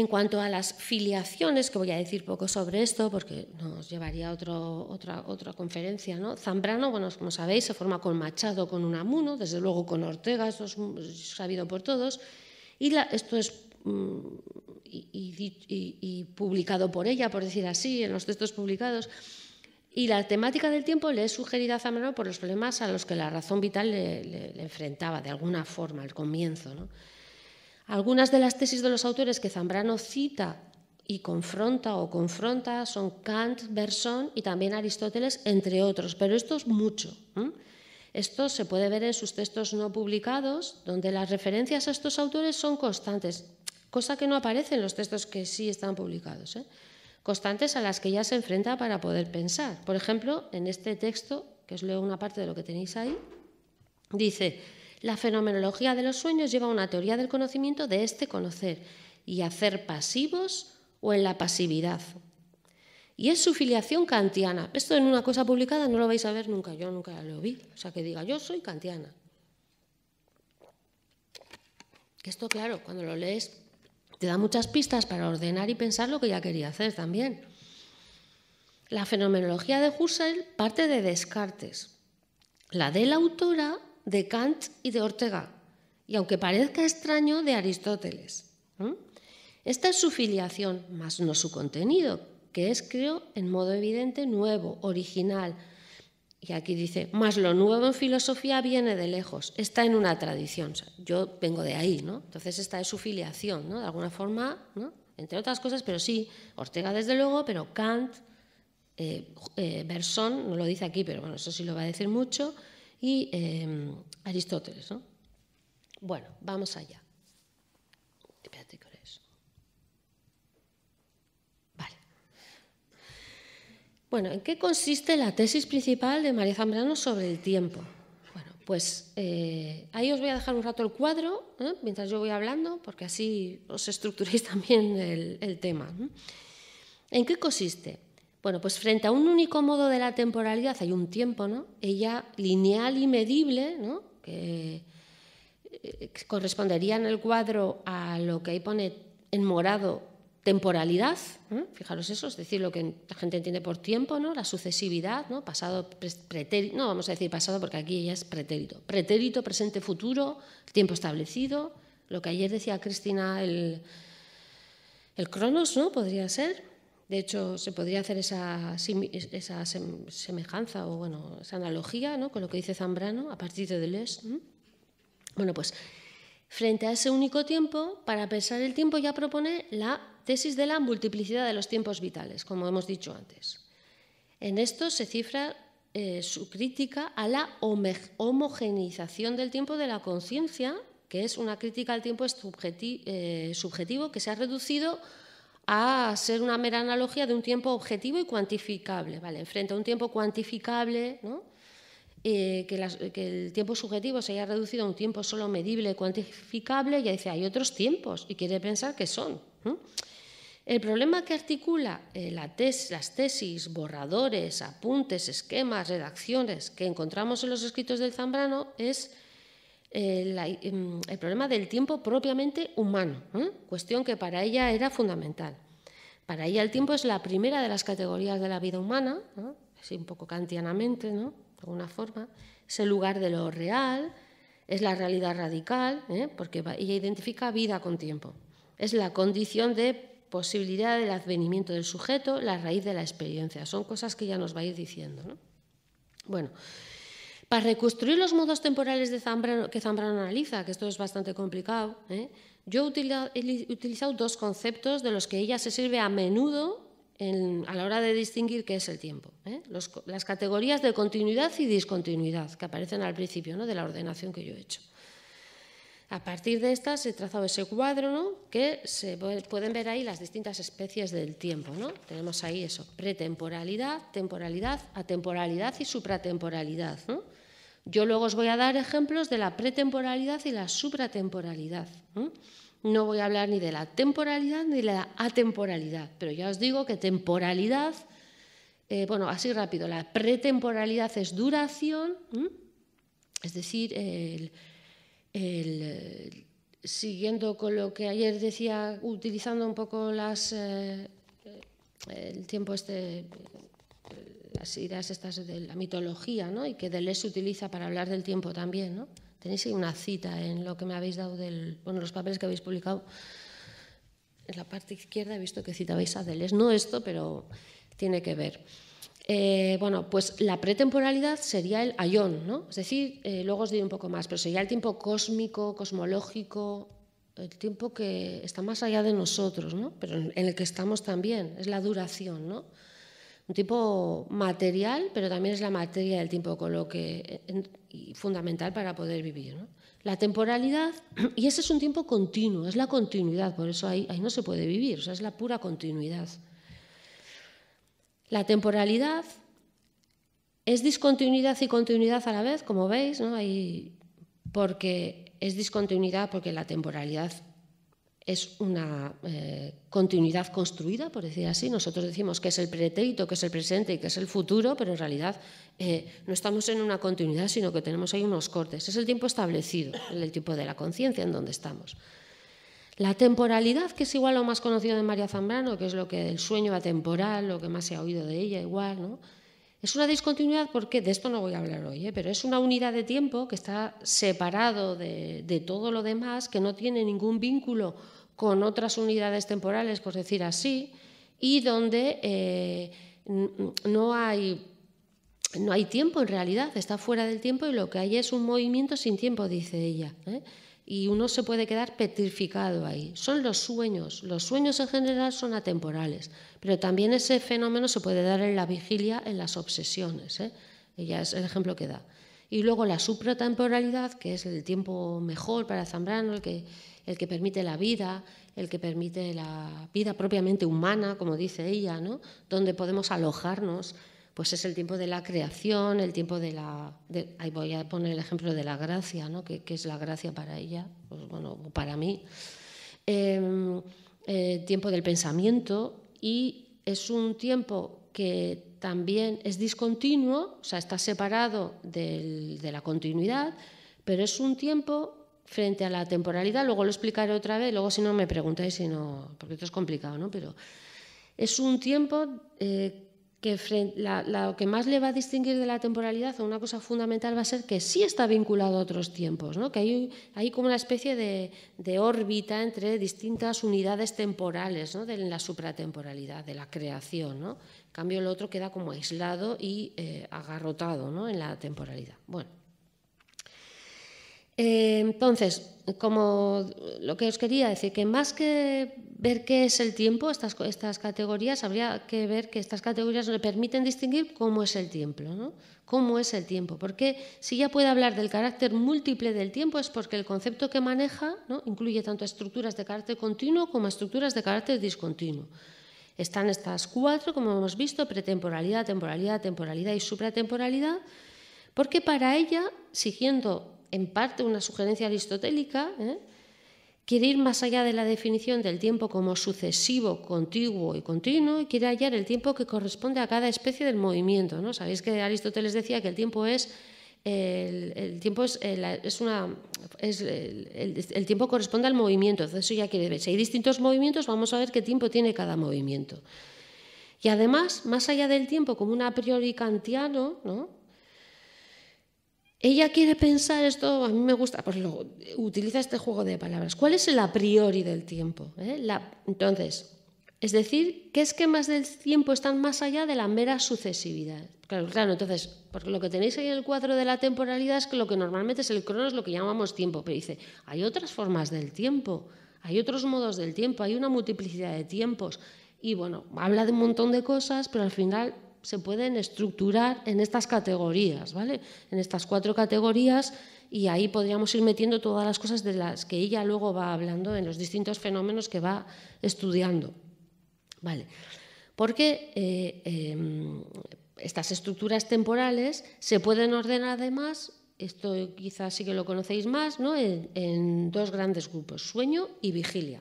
Speaker 2: En cuanto a las filiaciones, que voy a decir poco sobre esto porque nos llevaría a otra, otra conferencia, ¿no? Zambrano, bueno, como sabéis, se forma con Machado, con Unamuno, desde luego con Ortega, eso es sabido por todos, y esto es mm, publicado por ella, por decir así, en los textos publicados. Y la temática del tiempo le es sugerida a Zambrano por los problemas a los que la razón vital le, enfrentaba, de alguna forma, al comienzo. ¿no? Algunas de las tesis de los autores que Zambrano cita y confronta o confronta son Kant, Bersón y también Aristóteles, entre otros, pero esto es mucho. Esto se puede ver en sus textos no publicados, donde las referencias a estos autores son constantes, cosa que no aparece en los textos que sí están publicados. ¿eh? Constantes a las que ya se enfrenta para poder pensar. Por ejemplo, en este texto, que os leo una parte de lo que tenéis ahí, dice, la fenomenología de los sueños lleva a una teoría del conocimiento de este conocer y hacer pasivos o en la pasividad. Y es su filiación kantiana. Esto en una cosa publicada no lo vais a ver nunca, yo nunca lo vi. O sea, que diga, yo soy kantiana. Esto, claro, cuando lo lees, te da muchas pistas para ordenar y pensar lo que ya quería hacer también. La fenomenología de Husserl parte de Descartes. La de la autora de Kant y de Ortega, y aunque parezca extraño, de Aristóteles. Esta es su filiación, más no su contenido, que es, creo, en modo evidente, nuevo, original. Y aquí dice, más lo nuevo en filosofía viene de lejos, está en una tradición. yo vengo de ahí, ¿no? Entonces esta es su filiación, ¿no? De alguna forma, Entre otras cosas, pero sí, Ortega desde luego, pero Kant, eh, eh no lo dice aquí, pero bueno, eso sí lo va a decir mucho, y em, Aristóteles. ¿no? Bueno, vamos allá. Vale. Bueno, ¿en qué consiste la tesis principal de María Zambrano sobre el tiempo? Bueno, pues eh, ahí os voy a dejar un rato el cuadro ¿eh? mientras yo voy hablando, porque así os estructuréis *laughs* también el tema. ¿En qué consiste? Bueno, pues frente a un único modo de la temporalidad hay un tiempo, ¿no? Ella lineal y medible, ¿no? Que eh, correspondería en el cuadro a lo que ahí pone en morado temporalidad, fijaros eso, es decir, lo que la gente entiende por tiempo, ¿no? La sucesividad, ¿no? Pasado, pretérito, no vamos a decir pasado porque aquí ella es pretérito, pretérito, presente, futuro, tiempo establecido, lo que ayer decía Cristina, el, el cronos, ¿no? Podría ser, de hecho, se podría hacer esa, semejanza o esa analogía ¿no? con lo que dice Zambrano a partir de Deleuze. Bueno, pues frente a ese único tiempo, para pensar el tiempo ya propone la tesis de la multiplicidad de los tiempos vitales, como hemos dicho antes. En esto se cifra eh, su crítica a la homogenización del tiempo de la conciencia, que es una crítica al tiempo eh, subjetivo que se ha reducido a ser una mera analogía de un tiempo objetivo y cuantificable, ¿vale? Frente a un tiempo cuantificable, eh, que, el tiempo subjetivo se haya reducido a un tiempo solo medible, cuantificable, ya dice, hay otros tiempos y quiere pensar que son. El problema que articula eh, las tesis, borradores, apuntes, esquemas, redacciones que encontramos en los escritos del Zambrano es Mm, el, problema del tiempo propiamente humano, ¿eh? cuestión que para ella era fundamental. Para ella el tiempo es la primera de las categorías de la vida humana, ¿eh? así un poco kantianamente, de alguna forma, es el lugar de lo real, es la realidad radical, ¿eh? porque ella identifica vida con tiempo. Es la condición de posibilidad del advenimiento del sujeto, la raíz de la experiencia. Son cosas que ya nos va a ir diciendo. Bueno, para reconstruir los modos temporales de que Zambrano analiza, que esto es bastante complicado, ¿eh? yo he utilizado dos conceptos de los que ella se sirve a menudo a la hora de distinguir qué es el tiempo. ¿eh? las categorías de continuidad y discontinuidad que aparecen al principio ¿no? de la ordenación que yo he hecho. A partir de estas he trazado ese cuadro ¿no? que se pueden ver ahí las distintas especies del tiempo. ¿no? Tenemos ahí eso, pretemporalidad, temporalidad, atemporalidad y supratemporalidad. ¿no? Yo luego os voy a dar ejemplos de la pretemporalidad y la supratemporalidad. No voy a hablar ni de la temporalidad ni de la atemporalidad, pero ya os digo que temporalidad, eh, bueno, así rápido, la pretemporalidad es duración, es decir, siguiendo con lo que ayer decía, utilizando un poco las, eh, el tiempo este las ideas estas de la mitología, ¿no? Y que Deleuze utiliza para hablar del tiempo también, ¿no? Tenéis ahí una cita en lo que me habéis dado del, bueno, los papeles que habéis publicado. En la parte izquierda he visto que citabais a Deleuze, no esto, pero tiene que ver. Eh, bueno, pues la pretemporalidad sería el ayón, ¿no? Es decir, eh, luego os diré un poco más, pero sería el tiempo cósmico, cosmológico, el tiempo que está más allá de nosotros, ¿no? Pero en el que estamos también, es la duración, ¿no? un tiempo material, pero también es la materia del tiempo, con lo que fundamental para poder vivir. La temporalidad, *clears throat* y ese es un tiempo continuo, es la continuidad, por eso ahí, no se puede vivir, es la pura continuidad. La temporalidad es discontinuidad y continuidad a la vez, como veis, ¿no? porque es discontinuidad porque la temporalidad es una eh, continuidad construida, por decir así. Nosotros decimos que es el pretérito, que es el presente y que es el futuro, pero en realidad eh, no estamos en una continuidad, sino que tenemos ahí unos cortes. Es el tiempo establecido, el tipo de la conciencia en donde estamos. La temporalidad, que es igual lo más conocido de María Zambrano, que es lo que el sueño atemporal, lo que más se ha oído de ella, igual, ¿no? Es una discontinuidad porque, de esto no voy a hablar hoy, ¿eh? pero es una unidad de tiempo que está separado de, de todo lo demás, que no tiene ningún vínculo con otras unidades temporales, por decir así, y donde eh, no hay no hay tiempo en realidad, está fuera del tiempo y lo que hay es un movimiento sin tiempo, dice ella. ¿eh? Y uno se puede quedar petrificado ahí. Son los sueños. Los sueños en general son atemporales, pero también ese fenómeno se puede dar en la vigilia, en las obsesiones. ¿eh? Ella es el ejemplo que da. Y luego la supratemporalidad, que es el tiempo mejor para Zambrano, el que, el que permite la vida, el que permite la vida propiamente humana, como dice ella, ¿no? donde podemos alojarnos, pues es el tiempo de la creación, el tiempo de la... ahí voy a poner el ejemplo de la gracia, ¿no? que, es la gracia para ella, pues bueno, para mí. Em, eh, tiempo del pensamiento y es un tiempo que también es discontinuo, o sea, está separado de la continuidad, pero es un tiempo frente a la temporalidad, luego lo explicaré otra vez, luego si no me preguntáis, si no, porque esto es complicado, ¿no? Pero es un tiempo eh, que lo que más le va a distinguir de la temporalidad o una cosa fundamental va a ser que sí está vinculado a otros tiempos, ¿no? que hay, hay como una especie de, de, órbita entre distintas unidades temporales ¿no? de la supratemporalidad, de la creación. ¿no? En cambio, el otro queda como aislado y eh, agarrotado ¿no? en la temporalidad. Bueno. Eh, entonces, como lo que os quería decir, que más que ver qué es el tiempo, estas, estas categorías, habría que ver que estas categorías le permiten distinguir cómo es el tiempo, ¿Cómo es el tiempo? Porque si ya puede hablar del carácter múltiple del tiempo es porque el concepto que maneja ¿no? incluye tanto estructuras de carácter continuo como estructuras de carácter discontinuo. Están estas cuatro, como hemos visto, pretemporalidad, temporalidad, temporalidad y supratemporalidad, porque para ella, siguiendo en parte una sugerencia aristotélica, ¿eh? quiere ir más allá de la definición del tiempo como sucesivo, contiguo y continuo y quiere hallar el tiempo que corresponde a cada especie del movimiento. ¿no? Sabéis que Aristóteles decía que el tiempo es... El, tiempo es, una el, tiempo corresponde al movimiento entonces eso ya quiere si hay distintos movimientos vamos a ver qué tiempo tiene cada movimiento y además más allá del tiempo como un a priori kantiano ¿no? Ella quiere pensar esto, a mí me gusta, pues lo, utiliza este juego de palabras. ¿Cuál es el a priori del tiempo? Eh? La, entonces, es decir, ¿qué esquemas del tiempo están más allá de la mera sucesividad? Claro, claro, entonces, porque lo que tenéis ahí en el cuadro de la temporalidad es que lo que normalmente es el cronos, lo que llamamos tiempo, pero dice, hay otras formas del tiempo, hay otros modos del tiempo, hay una multiplicidad de tiempos. Y bueno, habla de un montón de cosas, pero al final se pueden estructurar en estas categorías, ¿vale? En estas cuatro categorías y ahí podríamos ir metiendo todas las cosas de las que ella luego va hablando en los distintos fenómenos que va estudiando, ¿vale? Porque eh, em, estas estructuras temporales se pueden ordenar además, esto quizás sí que lo conocéis más, ¿no? en, dos grandes grupos, sueño y vigilia.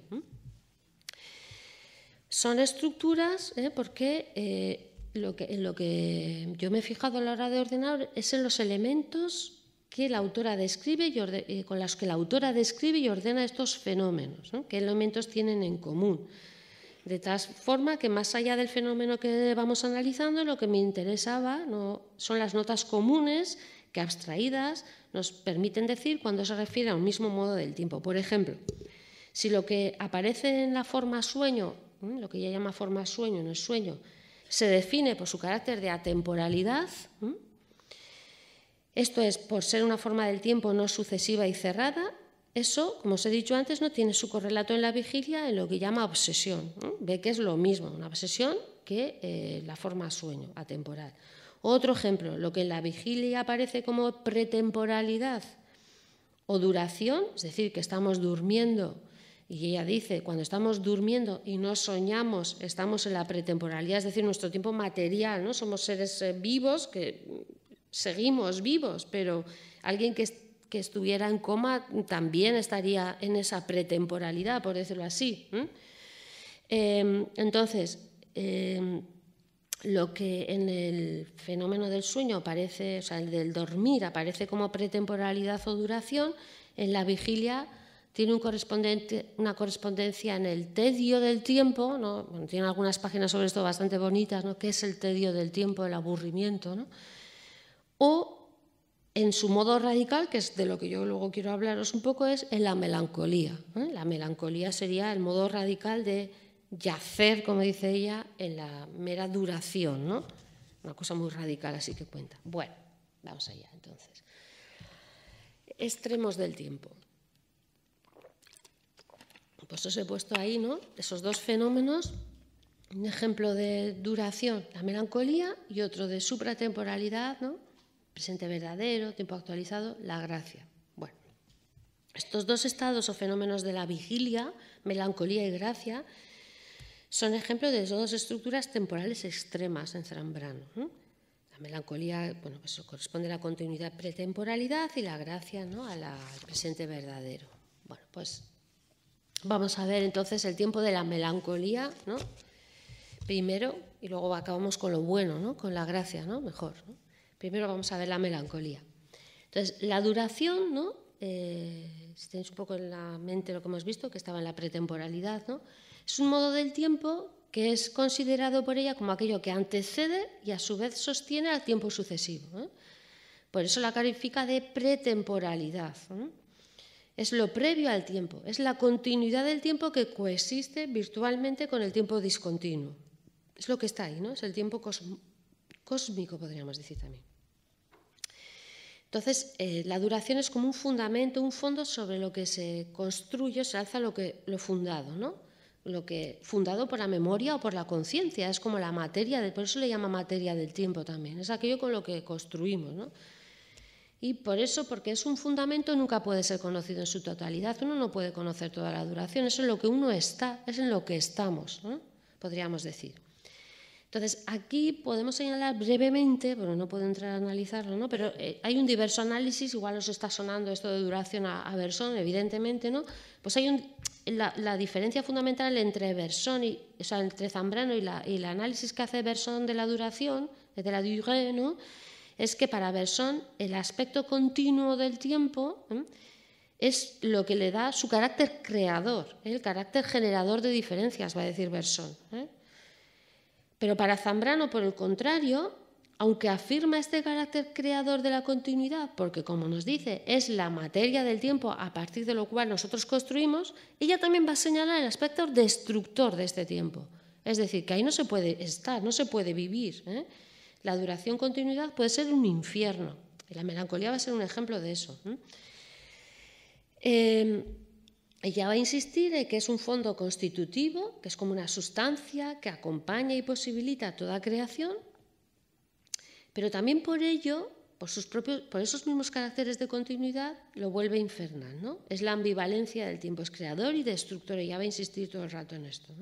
Speaker 2: Son estructuras ¿eh? porque eh, lo que, en lo que yo me he fijado a la hora de ordenar es en los elementos que la autora describe y eh, con los que la autora describe y ordena estos fenómenos, qué elementos tienen en común. De tal forma que más allá del fenómeno que vamos analizando, lo que me interesaba son las notas comunes que abstraídas nos permiten decir cuando se refiere a un mismo modo del tiempo. Por ejemplo, si lo que aparece en la forma sueño, lo que ella llama forma sueño, no es sueño, se define por su carácter de atemporalidad, esto es, por ser una forma del tiempo no sucesiva y cerrada, eso, como os he dicho antes, no tiene su correlato en la vigilia en lo que llama obsesión. Ve que es lo mismo, una obsesión que eh, la forma sueño, atemporal. Otro ejemplo, lo que en la vigilia aparece como pretemporalidad o duración, es decir, que estamos durmiendo y ella dice, cuando estamos durmiendo y no soñamos, estamos en la pretemporalidad, es decir, nuestro tiempo material, ¿no? Somos seres eh, vivos que seguimos vivos, pero alguien que, estuviera en coma también estaría en esa pretemporalidad, por decirlo así. Em, entonces, em, lo que en el fenómeno del sueño aparece, o sea, el del dormir aparece como pretemporalidad o duración, en la vigilia tiene una correspondencia en el tedio del tiempo, ¿no? tiene algunas páginas sobre esto bastante bonitas, ¿no? ¿Qué es el tedio del tiempo, el aburrimiento? O en su modo radical, que es de lo que yo luego quiero hablaros un poco, es en la melancolía. ¿eh? La melancolía sería el modo radical de yacer, como dice ella, en la mera duración, Una cosa muy radical, así que cuenta. Bueno, vamos allá entonces. Extremos del tiempo pues os he puesto ahí, ¿no? Esos dos fenómenos, un ejemplo de duración, la melancolía, y otro de supratemporalidad, ¿no? Presente verdadero, tiempo actualizado, la gracia. Bueno, estos dos estados o fenómenos de la vigilia, melancolía y gracia, son ejemplos de dos estructuras temporales extremas en Zambrano. La melancolía bueno, pues corresponde a la continuidad pretemporalidad y la gracia ¿no? a al presente verdadero. Bueno, pues Vamos a ver entonces el tiempo de la melancolía, ¿no? Primero, y luego acabamos con lo bueno, ¿no? Con la gracia, ¿no? Mejor. Primero vamos a ver la melancolía. Entonces, la duración, ¿no? Eh, si tenéis un poco en la mente lo que hemos visto, que estaba en la pretemporalidad, ¿no? Es un modo del tiempo que es considerado por ella como aquello que antecede y a su vez sostiene al tiempo sucesivo. Por eso la califica de pretemporalidad es lo previo al tiempo, es la continuidad del tiempo que coexiste virtualmente con el tiempo discontinuo. Es lo que está ahí, ¿no? Es el tiempo cósmico, podríamos decir también. Entonces, eh, la duración es como un fundamento, un fondo sobre lo que se construye, se alza lo, que, lo fundado, ¿no? Lo que fundado por la memoria o por la conciencia, es como la materia, por eso le llama materia del tiempo también, es aquello con lo que construimos, ¿no? Y por eso, porque es un fundamento, nunca puede ser conocido en su totalidad. Uno no puede conocer toda la duración, eso es en lo que uno está, es en lo que estamos, podríamos decir. Entonces, aquí podemos señalar brevemente, pero no puedo entrar a analizarlo, ¿no? pero eh, hay un diverso análisis, igual os está sonando esto de duración a, a evidentemente, ¿no? Pues hay la, diferencia fundamental entre versón, y, o sea, entre Zambrano y, y el análisis que hace versón de la duración, de la durée, ¿no? es que para Bersón el aspecto continuo del tiempo es lo que le da su carácter creador, ¿eh? el carácter generador de diferencias, va a decir Bersón. ¿eh? Pero para Zambrano, por el contrario, aunque afirma este carácter creador de la continuidad, porque como nos dice, es la materia del tiempo a partir de lo cual nosotros construimos, ella también va a señalar el aspecto destructor de este tiempo. Es decir, que ahí no se puede estar, no se puede vivir. ¿eh? la duración continuidad puede ser un infierno. Y la melancolía va a ser un ejemplo de eso. Em, ella va a insistir en que es un fondo constitutivo, que es como una sustancia que acompaña y posibilita toda creación, pero también por ello, por, sus propios, por esos mismos caracteres de continuidad, lo vuelve infernal. Es la ambivalencia del tiempo, es creador y destructor, ella va a insistir todo el rato en esto.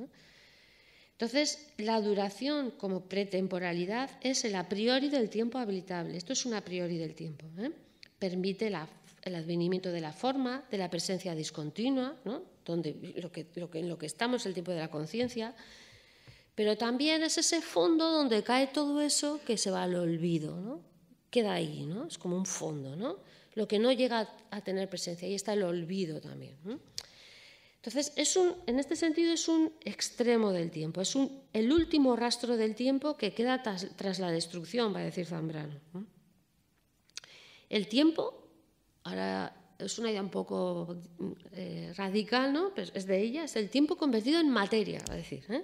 Speaker 2: Entonces, la duración como pretemporalidad es el a priori del tiempo habilitable. Esto es un a priori del tiempo. ¿eh? Permite el advenimiento de la forma, de la presencia discontinua, ¿no? donde lo que, en lo que estamos, el tiempo de la conciencia, pero también es ese fondo donde cae todo eso que se va al olvido, ¿no? Queda ahí, ¿no? Es como un fondo, ¿no? Lo que no llega a tener presencia, ahí está el olvido también. Entonces, en este sentido es un extremo del tiempo, es el último rastro del tiempo que queda tras, la destrucción, va a decir Zambrano. El tiempo, ahora es una idea un poco eh, radical, Pero es de ella, es el tiempo convertido en materia, va a decir. ¿eh?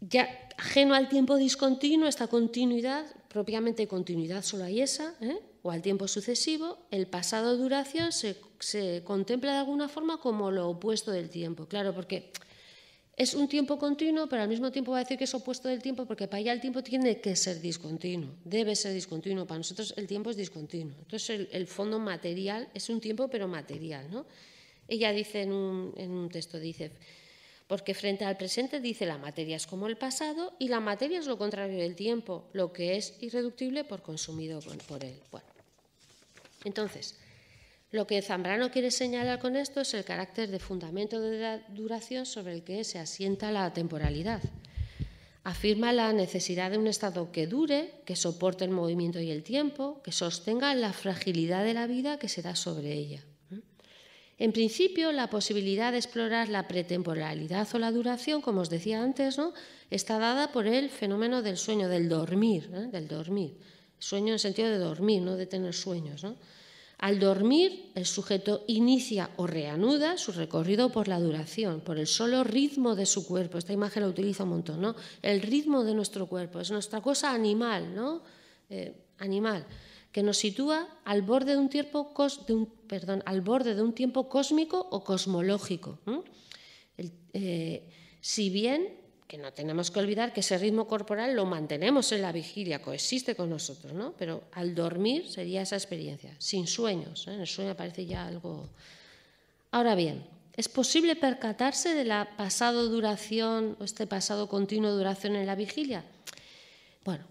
Speaker 2: Ya ajeno al tiempo discontinuo, esta continuidad, propiamente continuidad solo hay esa, ¿eh? al tiempo sucesivo, el pasado duración se, contempla de alguna forma como lo opuesto del tiempo. Claro, porque es un tiempo continuo, pero al mismo tiempo va a decir que es opuesto del tiempo, porque para allá el tiempo tiene que ser discontinuo, debe ser discontinuo. Para nosotros el tiempo es discontinuo. Entonces el, fondo material es un tiempo, pero material. ¿no? Ella dice en un, en un texto, dice, porque frente al presente dice la materia es como el pasado y la materia es lo contrario del tiempo, lo que es irreductible por consumido por él. Bueno, entonces, lo que Zambrano quiere señalar con esto es el carácter de fundamento de la duración sobre el que se asienta la temporalidad. Afirma la necesidad de un Estado que dure, que soporte el movimiento y el tiempo, que sostenga la fragilidad de la vida que se da sobre ella. En principio, la posibilidad de explorar la pretemporalidad o la duración, como os decía antes, está dada por el fenómeno del sueño, del dormir, ¿eh? del dormir Sueño en el sentido de dormir, no de tener sueños. Al dormir, el sujeto inicia o reanuda su recorrido por la duración, por el solo ritmo de su cuerpo. Esta imagen la utilizo un montón, ¿no? El ritmo de nuestro cuerpo es nuestra cosa animal, ¿no? Eh, animal, que nos sitúa al borde de un tiempo, perdón, al borde de un tiempo cósmico o cosmológico. Eh, si bien que no tenemos que olvidar que ese ritmo corporal lo mantenemos en la vigilia, coexiste con nosotros, Pero al dormir sería esa experiencia, sin sueños, ¿eh? En el sueño parece ya algo... Ahora bien, ¿es posible percatarse de la pasado duración o este pasado continuo duración en la vigilia? Bueno,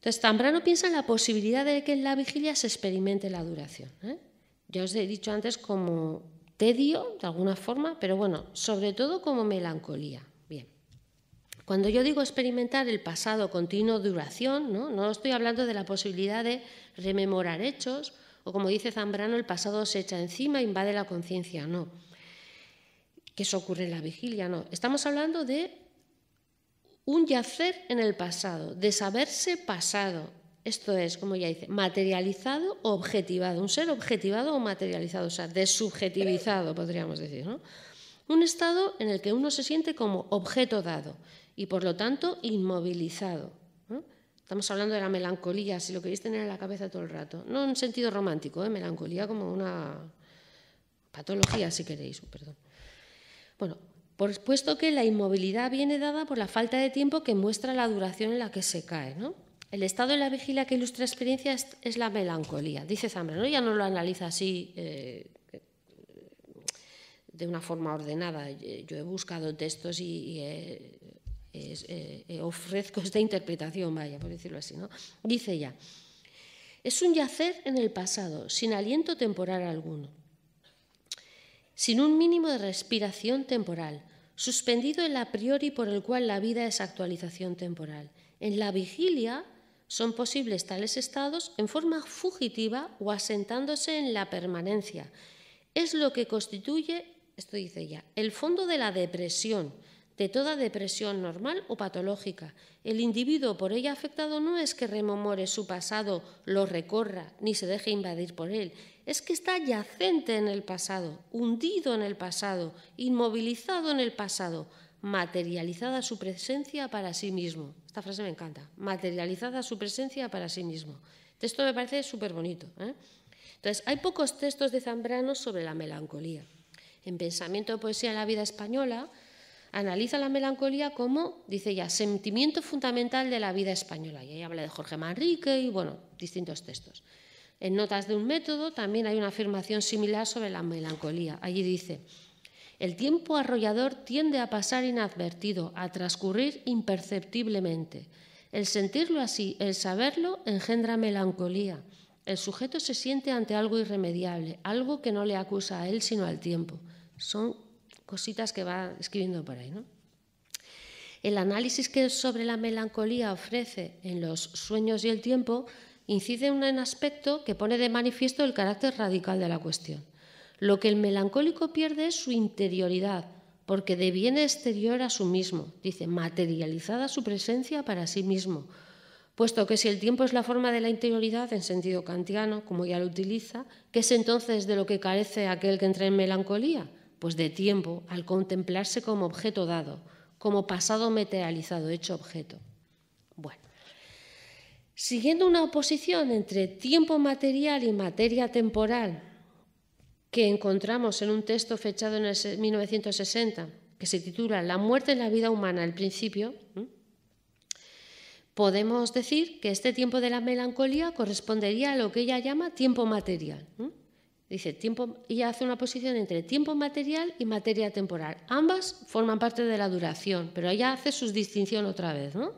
Speaker 2: entonces Tambrano piensa en la posibilidad de que en la vigilia se experimente la duración. ¿eh? Ya os he dicho antes como tedio, de alguna forma, pero bueno, sobre todo como melancolía. Cuando yo digo experimentar el pasado continuo duración, ¿no? estoy hablando de la posibilidad de rememorar hechos o, como dice Zambrano, el pasado se echa encima, invade la conciencia, no. Que eso ocurre en la vigilia, no. Estamos hablando de un yacer en el pasado, de saberse pasado. Esto es, como ya dice, materializado o objetivado, un ser objetivado o materializado, o sea, desubjetivizado, podríamos decir, ¿no? Un estado en el que uno se siente como objeto dado, y por lo tanto inmovilizado. Estamos hablando de la melancolía, si lo queréis tener en la cabeza todo el rato. No en sentido romántico, ¿eh? melancolía como una patología, si queréis, Bueno, por supuesto que la inmovilidad viene dada por la falta de tiempo que muestra la duración en la que se cae. El estado de la vigilia que ilustra experiencia es, la melancolía, dice Zambrano. Ya no lo analiza así eh, de una forma ordenada. Yo he buscado textos y, y he eh, eh, ofrezco esta interpretación, vaya, por decirlo así, ¿no? Dice ya, es un yacer en el pasado, sin aliento temporal alguno, sin un mínimo de respiración temporal, suspendido el a priori por el cual la vida es actualización temporal. En la vigilia son posibles tales estados en forma fugitiva o asentándose en la permanencia. Es lo que constituye, esto dice ya, el fondo de la depresión, de toda depresión normal o patológica. El individuo por ella afectado no es que rememore su pasado, lo recorra, ni se deje invadir por él, es que está yacente en el pasado, hundido en el pasado, inmovilizado en el pasado, materializada su presencia para sí mismo. Esta frase me encanta, materializada su presencia para sí mismo. Esto me parece súper bonito. ¿eh? Entonces, hay pocos textos de Zambrano sobre la melancolía. En Pensamiento de Poesía en la Vida Española, analiza la melancolía como, dice ella, sentimiento fundamental de la vida española. Y ahí habla de Jorge Manrique y, bueno, distintos textos. En Notas de un método también hay una afirmación similar sobre la melancolía. Allí dice, el tiempo arrollador tiende a pasar inadvertido, a transcurrir imperceptiblemente. El sentirlo así, el saberlo, engendra melancolía. El sujeto se siente ante algo irremediable, algo que no le acusa a él sino al tiempo. Son cositas que va escribiendo por ahí. ¿no? El análisis que sobre la melancolía ofrece en los sueños y el tiempo incide en un aspecto que pone de manifiesto el carácter radical de la cuestión. Lo que el melancólico pierde es su interioridad, porque deviene exterior a su mismo, dice, materializada su presencia para sí mismo, puesto que si el tiempo es la forma de la interioridad en sentido kantiano, como ya lo utiliza, ¿qué es entonces de lo que carece aquel que entra en melancolía? pues de tiempo al contemplarse como objeto dado, como pasado materializado, hecho objeto. Bueno, siguiendo una oposición entre tiempo material y materia temporal que encontramos en un texto fechado en 1960, que se titula La muerte en la vida humana, el principio, podemos decir que este tiempo de la melancolía correspondería a lo que ella llama tiempo material. Dice, tiempo, ella hace una posición entre tiempo material y materia temporal. Ambas forman parte de la duración, pero ella hace su distinción otra vez. ¿no?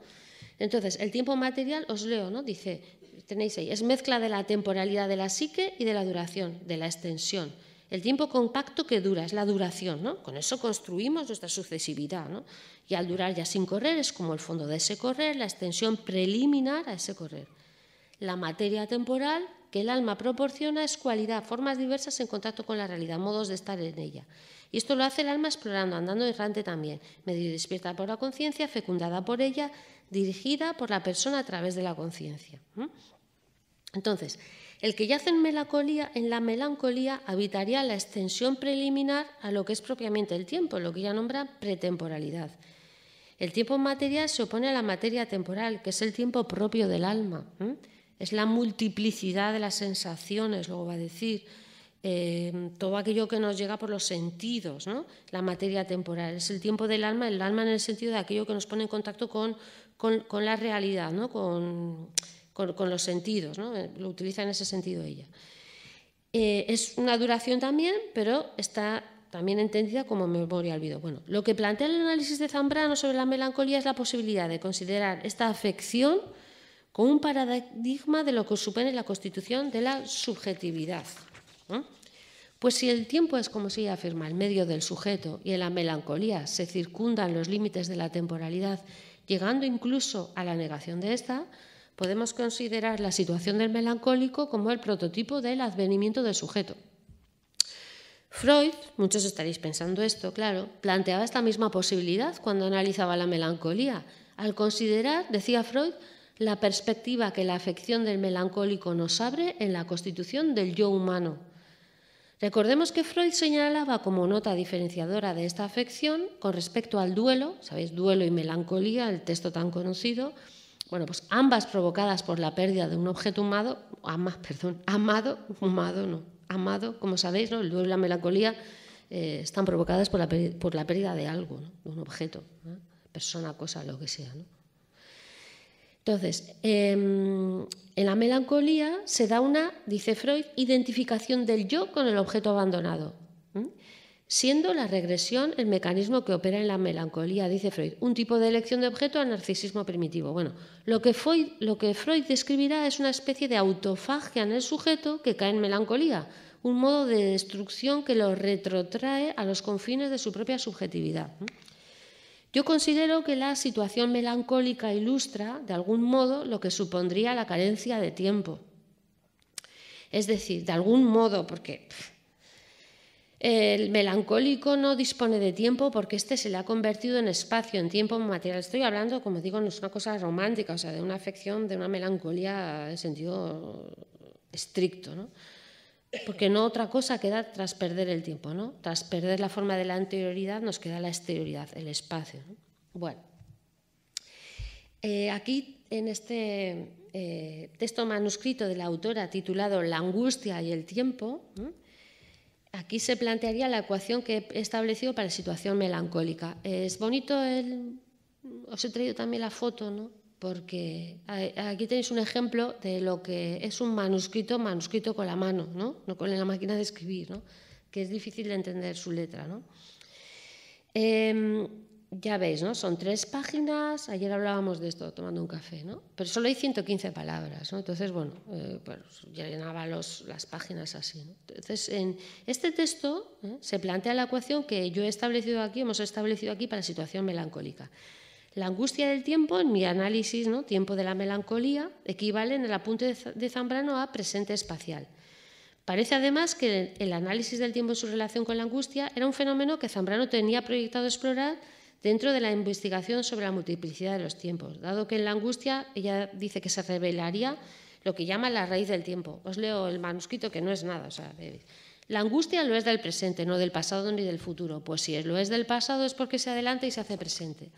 Speaker 2: Entonces, el tiempo material, os leo, ¿no? dice, tenéis ahí, es mezcla de la temporalidad de la psique y de la duración, de la extensión. El tiempo compacto que dura es la duración, ¿no? Con eso construimos nuestra sucesividad, Y al durar ya sin correr es como el fondo de ese correr, la extensión preliminar a ese correr. La materia temporal que el alma proporciona es cualidad, formas diversas en contacto con la realidad, modos de estar en ella. Y esto lo hace el alma explorando, andando errante también, medio despierta por la conciencia, fecundada por ella, dirigida por la persona a través de la conciencia. Entonces, el que yace en, melancolía, en la melancolía habitaría la extensión preliminar a lo que es propiamente el tiempo, lo que ya nombra pretemporalidad. El tiempo material se opone a la materia temporal, que es el tiempo propio del alma es la multiplicidad de las sensaciones, luego va a decir, eh, todo aquello que nos llega por los sentidos, ¿no? la materia temporal, es el tiempo del alma, el alma en el sentido de aquello que nos pone en contacto con, la realidad, ¿no? con, los sentidos, ¿no? Eh, lo utiliza en ese sentido ella. Eh, es una duración también, pero está también entendida como memoria olvido. Bueno, lo que plantea el análisis de Zambrano sobre la melancolía es la posibilidad de considerar esta afección con un paradigma de lo que supone la constitución de la subjetividad. Pues si el tiempo es, como se afirma, el medio del sujeto y en la melancolía se circundan los límites de la temporalidad, llegando incluso a la negación de esta, podemos considerar la situación del melancólico como el prototipo del advenimiento del sujeto. Freud, muchos estaréis pensando esto, claro, planteaba esta misma posibilidad cuando analizaba la melancolía, al considerar, decía Freud, la perspectiva que la afección del melancólico nos abre en la constitución del yo humano. Recordemos que Freud señalaba como nota diferenciadora de esta afección con respecto al duelo, sabéis, duelo y melancolía, el texto tan conocido, bueno, pues ambas provocadas por la pérdida de un objeto humado, perdón, amado, humado, no, amado, como sabéis, el duelo y la melancolía eh, están provocadas por la, pérdida de algo, de un objeto, persona, cosa, lo que sea. ¿no? Entonces, em, en la melancolía se da una, dice Freud, identificación del yo con el objeto abandonado, siendo la regresión el mecanismo que opera en la melancolía, dice Freud, un tipo de elección de objeto al narcisismo primitivo. Bueno, lo que Freud, describirá es una especie de autofagia en el sujeto que cae en melancolía, un modo de destrucción que lo retrotrae a los confines de su propia subjetividad. Yo considero que la situación melancólica ilustra, de algún modo, lo que supondría la carencia de tiempo. Es decir, de algún modo, porque el melancólico no dispone de tiempo porque este se le ha convertido en espacio, en tiempo material. Estoy hablando, como digo, no es una cosa romántica, o sea, de una afección, de una melancolía en sentido estricto. ¿no? porque no otra cosa queda tras perder el tiempo, ¿no? Tras perder la forma de la anterioridad nos queda la exterioridad, el espacio. Bueno, eh, aquí en este eh, texto manuscrito de la autora titulado La angustia y el tiempo, aquí se plantearía la ecuación que he establecido para situación melancólica. Es bonito el... Os he traído también la foto, ¿no? porque aquí tenéis un ejemplo de lo que es un manuscrito, manuscrito con la mano, ¿no? no con la máquina de escribir, ¿no? que es difícil de entender su letra. ¿no? Em, ya veis, ¿no? son tres páginas, ayer hablábamos de esto tomando un café, ¿no? pero solo hay 115 palabras, ¿no? entonces, bueno, eh, pues llenaba los, las páginas así. Entonces, en este texto ¿eh? se plantea la ecuación que yo he establecido aquí, hemos establecido aquí para situación melancólica. La angustia del tiempo, en mi análisis, ¿no? tiempo de la melancolía, equivale en el apunte de Zambrano a presente espacial. Parece además que el análisis del tiempo en su relación con la angustia era un fenómeno que Zambrano tenía proyectado explorar dentro de la investigación sobre la multiplicidad de los tiempos, dado que en la angustia ella dice que se revelaría lo que llama la raíz del tiempo. Os leo el manuscrito que no es nada. O la angustia lo es del presente, no del pasado ni del futuro, pues si lo es del pasado es porque se adelanta y se hace presente.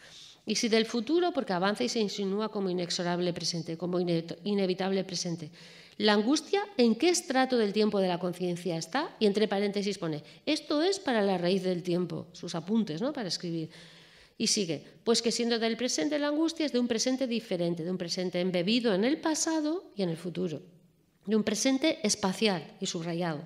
Speaker 2: Y si del futuro, porque avanza y se insinúa como inexorable presente, como inevitable presente. La angustia, ¿en qué estrato del tiempo de la conciencia está? Y entre paréntesis pone, esto es para la raíz del tiempo, sus apuntes, ¿no? Para escribir. Y sigue, pues que siendo del presente la angustia es de un presente diferente, de un presente embebido en el pasado y en el futuro, de un presente espacial y subrayado.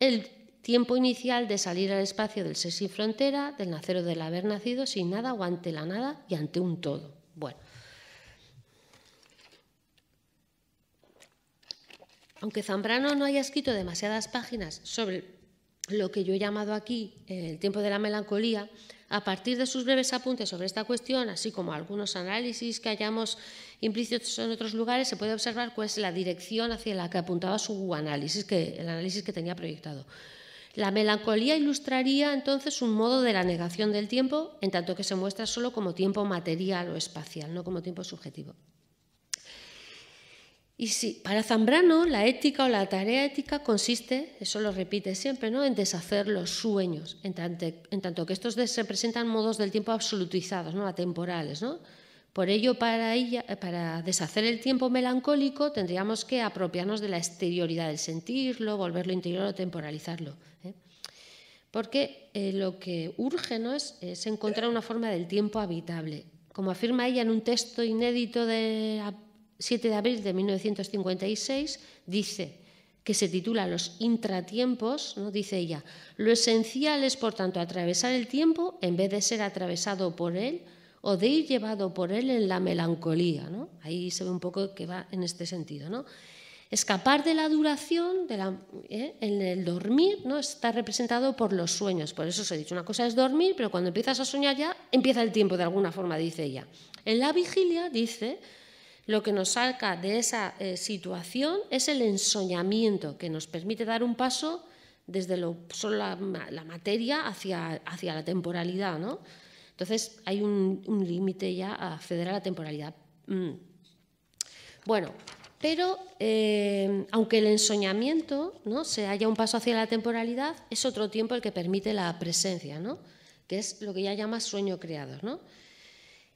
Speaker 2: El tiempo inicial de salir al espacio del ser sin frontera, del nacer o del haber nacido sin nada o ante la nada y ante un todo. Bueno. Aunque Zambrano no haya escrito demasiadas páginas sobre lo que yo he llamado aquí eh, el tiempo de la melancolía, a partir de sus breves apuntes sobre esta cuestión, así como algunos análisis que hayamos implícitos en otros lugares, se puede observar cuál es la dirección hacia la que apuntaba su análisis, el análisis que tenía proyectado. La melancolía ilustraría entonces un modo de la negación del tiempo, en tanto que se muestra solo como tiempo material o espacial, no como tiempo subjetivo. Y sí, para Zambrano la ética o la tarea ética consiste, eso lo repite siempre, ¿no? en deshacer los sueños, en tanto, que estos se presentan modos del tiempo absolutizados, ¿no? atemporales. ¿no? Por ello, eh, para, deshacer el tiempo melancólico, tendríamos que apropiarnos de la exterioridad del sentirlo, volverlo interior o temporalizarlo. ¿eh? Porque eh, lo que urge es, encontrar una forma del tiempo habitable. Como afirma ella en un texto inédito de 7 de abril de 1956, dice que se titula Los intratiempos, dice ella, lo esencial es por tanto atravesar el tiempo en vez de ser atravesado por él o de ir llevado por él en la melancolía. ¿no? Ahí se ve un poco que va en este sentido. ¿no? Escapar de la duración, de ¿eh? en el dormir, ¿no? está representado por los sueños. Por eso os he dicho, una cosa es dormir, pero cuando empiezas a soñar ya, empieza el tiempo de alguna forma, dice ella. En la vigilia, dice, lo que nos saca de esa eh, situación es el ensoñamiento, que nos permite dar un paso desde solo la, materia hacia, hacia la temporalidad. ¿no? Entonces hay un, límite ya a acceder a la temporalidad. Mm. Bueno, pero eh, aunque el ensoñamiento ¿no? se haya un paso hacia la temporalidad, es otro tiempo el que permite la presencia, ¿no? que es lo que ya llama sueño creador. ¿no?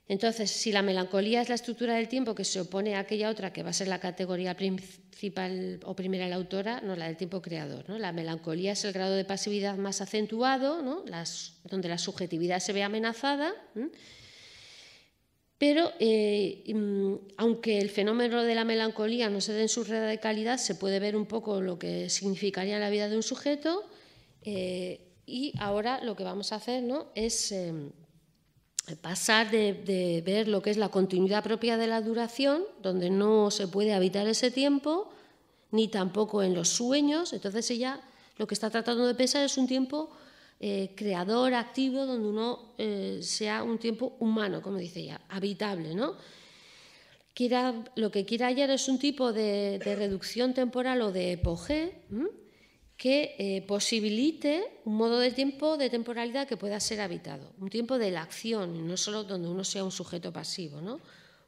Speaker 2: Entonces, si la melancolía es la estructura del tiempo que se opone a aquella otra que va a ser la categoría principal o primera de la autora, no la del tiempo creador. ¿no? La melancolía es el grado de pasividad más acentuado, donde la subjetividad se ve amenazada. Pero eh, mm, aunque el fenómeno de la melancolía no se dé en su de calidad, se puede ver un poco lo que significaría la vida de un sujeto. Eh, y ahora lo que vamos a hacer ¿no? es em, pasar de, ver lo que es la continuidad propia de la duración, donde no se puede habitar ese tiempo, ni tampoco en los sueños. Entonces ella lo que está tratando de pensar es un tiempo eh, creador, activo, donde uno eh, sea un tiempo humano, como dice ella, habitable, ¿no? lo que quiera hallar es un tipo de, reducción temporal o de epoge, que eh, posibilite un modo de tiempo de temporalidad que pueda ser habitado, un tiempo de la acción, no solo donde uno sea un sujeto pasivo, ¿no?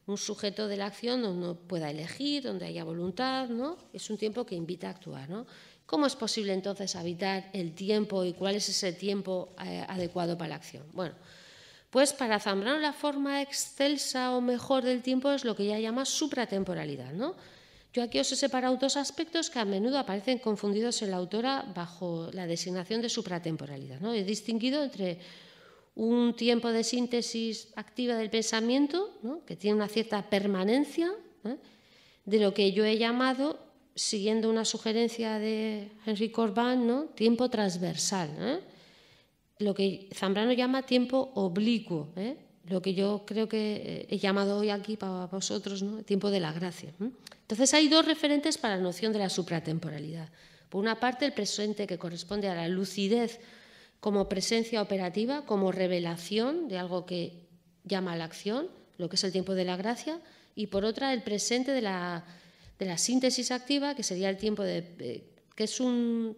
Speaker 2: un sujeto de la acción donde uno pueda elegir, donde haya voluntad, ¿no? es un tiempo que invita a actuar. ¿no? ¿Cómo es posible entonces habitar el tiempo y cuál es ese tiempo eh, adecuado para la acción? Bueno, pues para Zambrano la forma excelsa o mejor del tiempo es lo que ella llama supratemporalidad, ¿no? Yo aquí os he separado dos aspectos que a menudo aparecen confundidos en la autora bajo la designación de supratemporalidad. ¿no? He distinguido entre un tiempo de síntesis activa del pensamiento, que tiene una cierta permanencia, ¿eh? de lo que yo he llamado, siguiendo una sugerencia de Henry Corbán, tiempo transversal, ¿eh? lo que Zambrano llama tiempo oblicuo. ¿eh? lo que yo creo que eh, he llamado hoy aquí para vosotros, el tiempo de la gracia. Entonces hay dos referentes para la noción de la supratemporalidad. Por una parte, el presente que corresponde a la lucidez como presencia operativa, como revelación de algo que llama a la acción, lo que es el tiempo de la gracia, y por otra, el presente de la, síntesis activa, que sería el tiempo de... Eh, que es un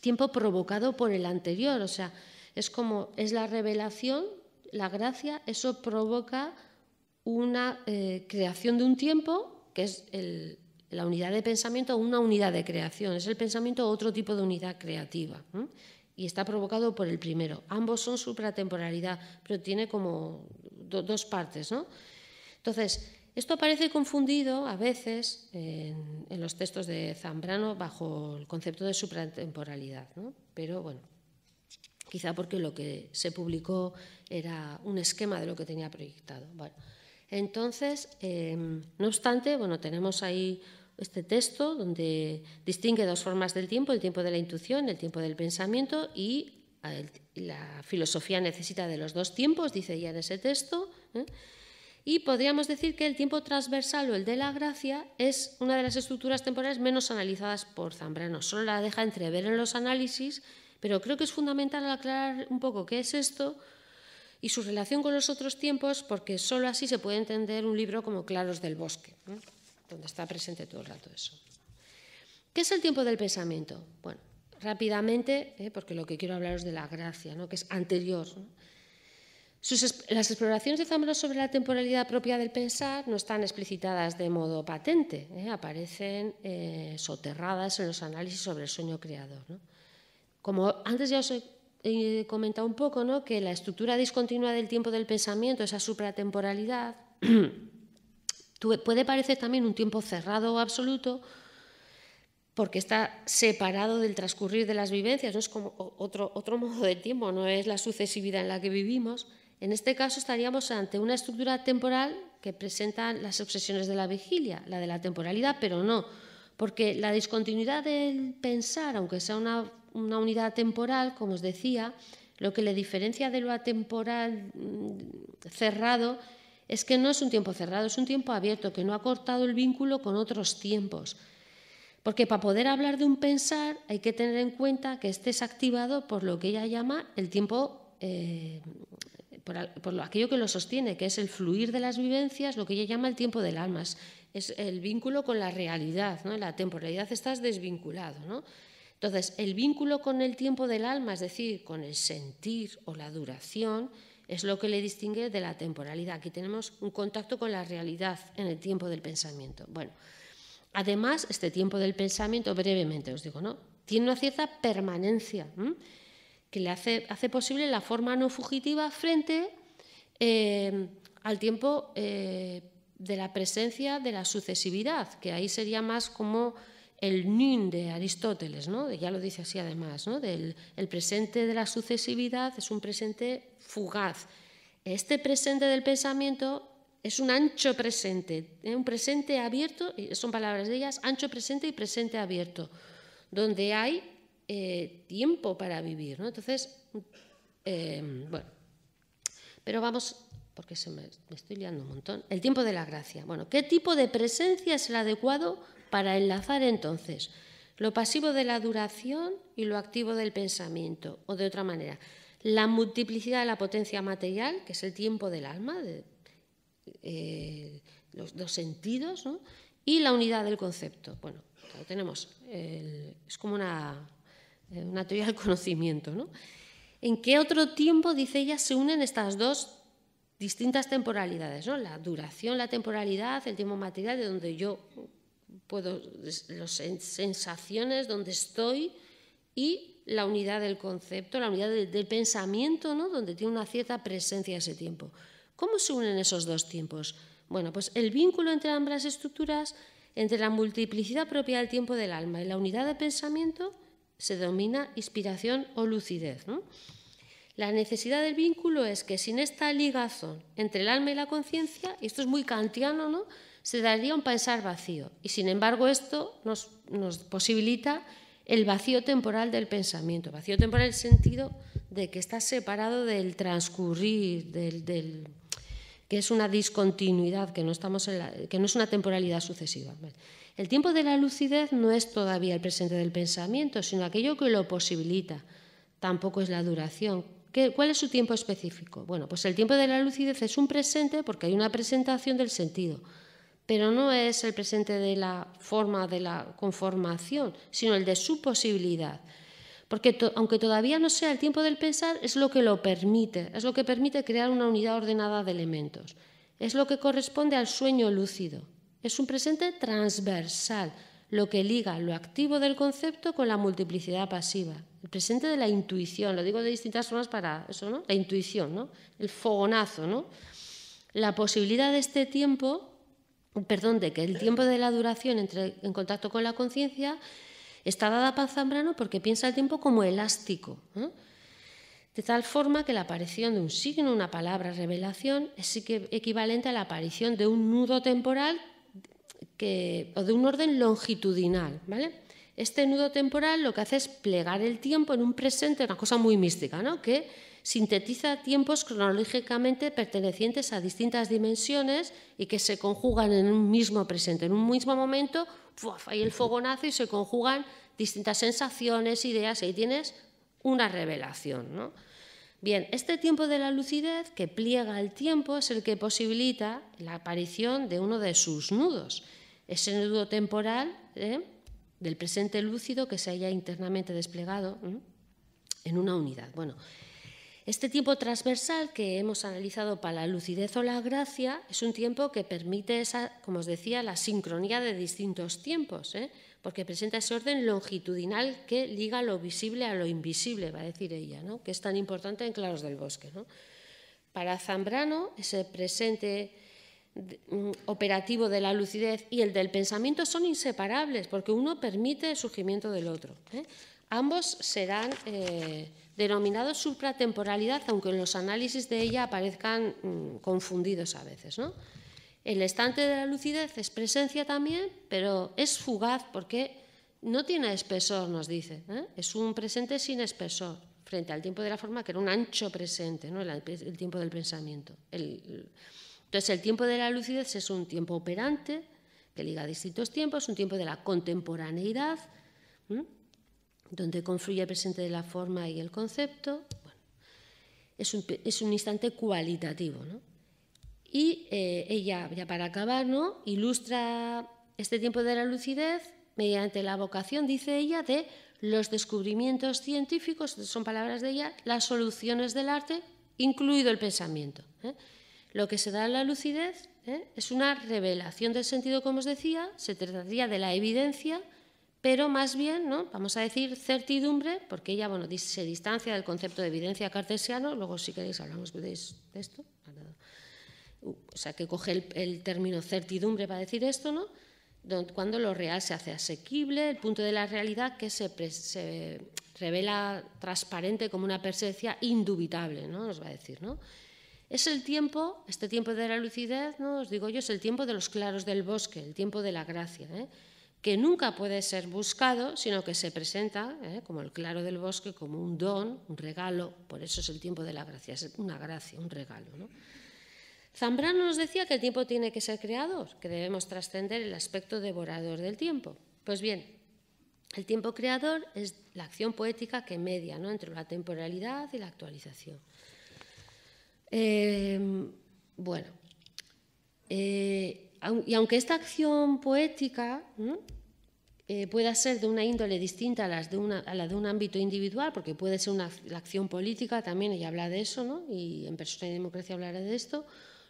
Speaker 2: tiempo provocado por el anterior, o sea, es como es la revelación la gracia, eso provoca una eh, creación de un tiempo, que es la unidad de pensamiento, una unidad de creación. Es el pensamiento otro tipo de unidad creativa. Y está provocado por el primero. Ambos son supratemporalidad, pero tiene como dos partes. Entonces, esto aparece confundido a veces en, los textos de Zambrano bajo el concepto de supratemporalidad, ¿no? pero bueno, quizá porque lo que se publicó era un esquema de lo que tenía proyectado. entonces, em, no obstante, bueno, tenemos ahí este texto donde distingue dos formas del tiempo, el tiempo de la intuición, el tiempo del pensamiento y eh, la filosofía necesita de los dos tiempos, dice ya en ese texto. ¿eh? Y podríamos decir que el tiempo transversal o el de la gracia es una de las estructuras temporales menos analizadas por Zambrano. Solo la deja entrever en los análisis pero creo que es fundamental aclarar un poco qué es esto y su relación con los otros tiempos, porque solo así se puede entender un libro como Claros del Bosque, donde está presente todo el rato eso. ¿Qué es el tiempo del pensamiento? Bueno, rápidamente, ¿eh? porque lo que quiero hablaros de la gracia, ¿no? que es anterior. las exploraciones de Zambrano sobre la temporalidad propia del pensar no están explicitadas de modo patente, ¿eh? aparecen eh, soterradas en los análisis sobre el sueño creador. ¿no? Como antes ya os he eh, comentado un poco, ¿no? que la estructura discontinua del tiempo del pensamiento, esa supratemporalidad, *clears throat* puede parecer también un tiempo cerrado o absoluto, porque está separado del transcurrir de las vivencias, no es como otro, otro modo de tiempo, no es la sucesividad en la que vivimos. En este caso estaríamos ante una estructura temporal que presenta las obsesiones de la vigilia, la de la temporalidad, pero no, porque la discontinuidad del pensar, aunque sea una una unidad temporal, como os decía, lo que le diferencia de lo atemporal mm, cerrado es que no es un tiempo cerrado, es un tiempo abierto, que no ha cortado el vínculo con otros tiempos. Porque para poder hablar de un pensar hay que tener en cuenta que estés activado por lo que ella llama el tiempo, eh, por, aquello que lo sostiene, que es el fluir de las vivencias, lo que ella llama el tiempo del alma, es, el vínculo con la realidad, ¿no? la temporalidad estás desvinculado. ¿no? Entonces, el vínculo con el tiempo del alma, es decir, con el sentir o la duración, es lo que le distingue de la temporalidad. Aquí tenemos un contacto con la realidad en el tiempo del pensamiento. Bueno, además, este tiempo del pensamiento, brevemente os digo, ¿no? Tiene una cierta permanencia que le hace, hace, posible la forma no fugitiva frente em, al tiempo eh, de la presencia de la sucesividad, que ahí sería más como el nin de Aristóteles, ¿no? ya lo dice así además, el presente de la sucesividad es un presente fugaz. Este presente del pensamiento es un ancho presente, ¿eh? un presente abierto, son palabras de ellas, ancho presente y presente abierto, donde hay eh, tiempo para vivir. Entonces, eh, bueno, pero vamos, porque se me, me estoy liando un montón, el tiempo de la gracia. Bueno, ¿qué tipo de presencia es el adecuado? para enlazar entonces lo pasivo de la duración y lo activo del pensamiento, o de otra manera, la multiplicidad de la potencia material, que es el tiempo del alma, eh, los dos sentidos, y la unidad del concepto. Bueno, tenemos, es como eh, una, teoría del conocimiento. ¿En qué otro tiempo, dice ella, se unen estas dos distintas temporalidades, ¿no? La duración, la temporalidad, el tiempo material, de donde yo puedo, las sensaciones donde estoy y la unidad del concepto, la unidad del, pensamiento, ¿no? donde tiene una cierta presencia ese tiempo. ¿Cómo se unen esos dos tiempos? Bueno, pues el vínculo entre ambas estructuras, entre la multiplicidad propia del tiempo del alma y la unidad de pensamiento, se domina inspiración o lucidez. ¿no? La necesidad del vínculo es que sin esta ligazón entre el alma y la conciencia, y esto es muy kantiano, ¿no? se daría un pensar vacío. Y sin embargo esto nos, posibilita el vacío temporal del pensamiento, vacío temporal en el sentido de que está separado del transcurrir, del, que es una discontinuidad, que no, estamos en que no es una temporalidad sucesiva. El tiempo de la lucidez no es todavía el presente del pensamiento, sino aquello que lo posibilita. Tampoco es la duración, ¿Cuál es su tiempo específico? Bueno, pues el tiempo de la lucidez es un presente porque hay una presentación del sentido, pero no es el presente de la forma, de la conformación, sino el de su posibilidad. Porque aunque todavía no sea el tiempo del pensar, es lo que lo permite, es lo que permite crear una unidad ordenada de elementos. Es lo que corresponde al sueño lúcido. Es un presente transversal, lo que liga lo activo del concepto con la multiplicidad pasiva el presente de la intuición, lo digo de distintas formas para eso, ¿no? La intuición, ¿no? El fogonazo, ¿no? La posibilidad de este tiempo, perdón, de que el tiempo de la duración entre, en contacto con la conciencia está dada para Zambrano porque piensa el tiempo como elástico, de tal forma que la aparición de un signo, una palabra, revelación, es equivalente a la aparición de un nudo temporal que, o de un orden longitudinal, ¿vale? Este nudo temporal lo que hace es plegar el tiempo en un presente, una cosa muy mística, ¿no? que sintetiza tiempos cronológicamente pertenecientes a distintas dimensiones y que se conjugan en un mismo presente, en un mismo momento, ¡fuf! ahí el fuego nace y se conjugan distintas sensaciones, ideas, y ahí tienes una revelación. Bien, este tiempo de la lucidez que pliega el tiempo es el que posibilita la aparición de uno de sus nudos. Ese nudo temporal ¿eh? del presente lúcido que se haya internamente desplegado en una unidad. Bueno, este tiempo transversal que hemos analizado para la lucidez o la gracia es un tiempo que permite, esa, como os decía, la sincronía de distintos tiempos, ¿eh? porque presenta ese orden longitudinal que liga lo visible a lo invisible, va a decir ella, ¿no? que es tan importante en Claros del Bosque. Para Zambrano, ese presente Mm, operativo de la lucidez y el del pensamiento son inseparables, porque uno permite el surgimiento del otro. ¿eh? Ambos serán eh, denominados supratemporalidad, aunque en los análisis de ella aparezcan mm, confundidos a veces. El estante de la lucidez es presencia también, pero es fugaz porque no tiene espesor, nos dice. ¿eh? Es un presente sin espesor frente al tiempo de la forma, que era un ancho presente, el, tiempo del pensamiento. el entonces, el tiempo de la lucidez es un tiempo operante que liga distintos tiempos, un tiempo de la contemporaneidad, donde confluye el presente de la forma y el concepto. es, un, instante cualitativo. Y eh, ella, ya para acabar, ¿no? ilustra este tiempo de la lucidez mediante la vocación, dice ella, de los descubrimientos científicos, son palabras de ella, las soluciones del arte, incluido el pensamiento. ¿eh? Lo que se da en la lucidez ¿eh? es una revelación del sentido, como os decía, se trataría de la evidencia, pero más bien, ¿no? vamos a decir certidumbre, porque ella bueno, se distancia del concepto de evidencia cartesiano, luego si queréis hablamos de esto, o sea, que coge el, término certidumbre para decir esto, ¿no? cuando lo real se hace asequible, el punto de la realidad que se, revela transparente como una presencia indubitable, ¿no? nos va a decir, ¿no? Es el tiempo, este tiempo de la lucidez, ¿no? os digo yo, es el tiempo de los claros del bosque, el tiempo de la gracia, ¿eh? que nunca puede ser buscado, sino que se presenta ¿eh? como el claro del bosque, como un don, un regalo, por eso es el tiempo de la gracia, es una gracia, un regalo. Zambrano nos decía que el tiempo tiene que ser creador, que debemos trascender el aspecto devorador del tiempo. Pues bien, el tiempo creador es la acción poética que media ¿no? entre la temporalidad y la actualización. Em, bueno, eh, y aunque esta acción poética eh, pueda ser de una índole distinta a, la de un ámbito individual, porque puede ser una, acción política también, ella habla de eso, ¿no? y en Persona y Democracia hablaré de esto,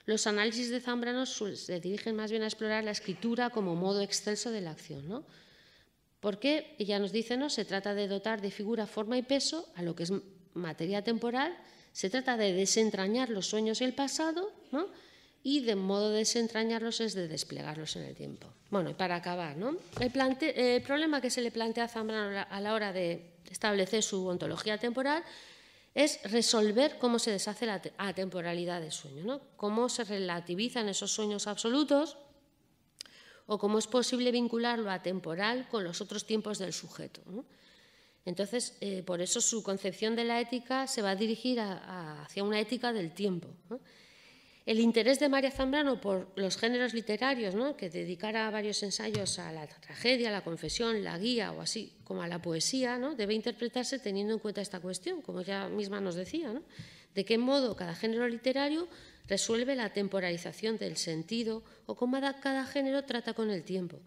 Speaker 2: los análisis de Zambrano se dirigen más bien a explorar la escritura como modo excelso de la acción. ¿no? Porque ya nos dice, ¿no? se trata de dotar de figura, forma y peso a lo que es materia temporal se trata de desentrañar los sueños y el pasado, Y de modo de desentrañarlos es de desplegarlos en el tiempo. Bueno, y para acabar, ¿no? El, problema que se le plantea a Zambrano a la hora de establecer su ontología temporal es resolver cómo se deshace la atemporalidad del sueño, cómo se relativizan esos sueños absolutos o cómo es posible vincular lo atemporal con los otros tiempos del sujeto. Entonces, eh, por eso su concepción de la ética se va a dirigir hacia una ética del tiempo. El interés de María Zambrano por los géneros literarios, que dedicara varios ensayos a la tragedia, la confesión, la guía o así como a la poesía, debe interpretarse teniendo en cuenta esta cuestión, como ella misma nos decía, de qué modo cada género literario resuelve la temporalización del sentido o cómo cada género trata con el tiempo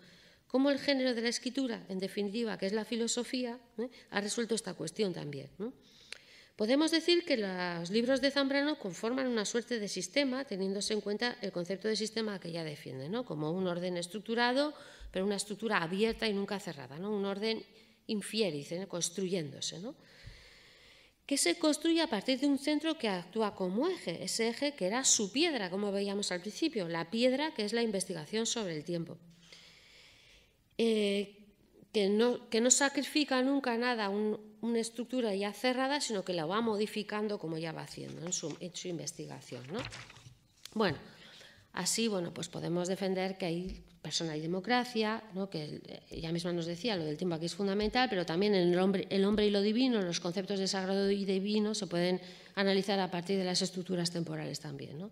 Speaker 2: cómo el género de la escritura, en definitiva, que es la filosofía, ¿eh? ha resuelto esta cuestión también. Podemos decir que los libros de Zambrano conforman una suerte de sistema, teniéndose en cuenta el concepto de sistema que ella defiende, como un orden estructurado, pero una estructura abierta y nunca cerrada, un orden infierice, construyéndose. que se construye a partir de un centro que actúa como eje, ese eje que era su piedra, como veíamos al principio, la piedra que es la investigación sobre el tiempo. Eh, que, no, que no sacrifica nunca nada una estructura ya cerrada, sino que la va modificando como ya va haciendo en su, investigación. ¿no? Bueno, así bueno, pues podemos defender que hay persona y democracia, ¿no? que ella misma nos decía, lo del tiempo aquí es fundamental, pero también el hombre, el hombre y lo divino, los conceptos de sagrado y divino se pueden analizar a partir de las estructuras temporales también. ¿no?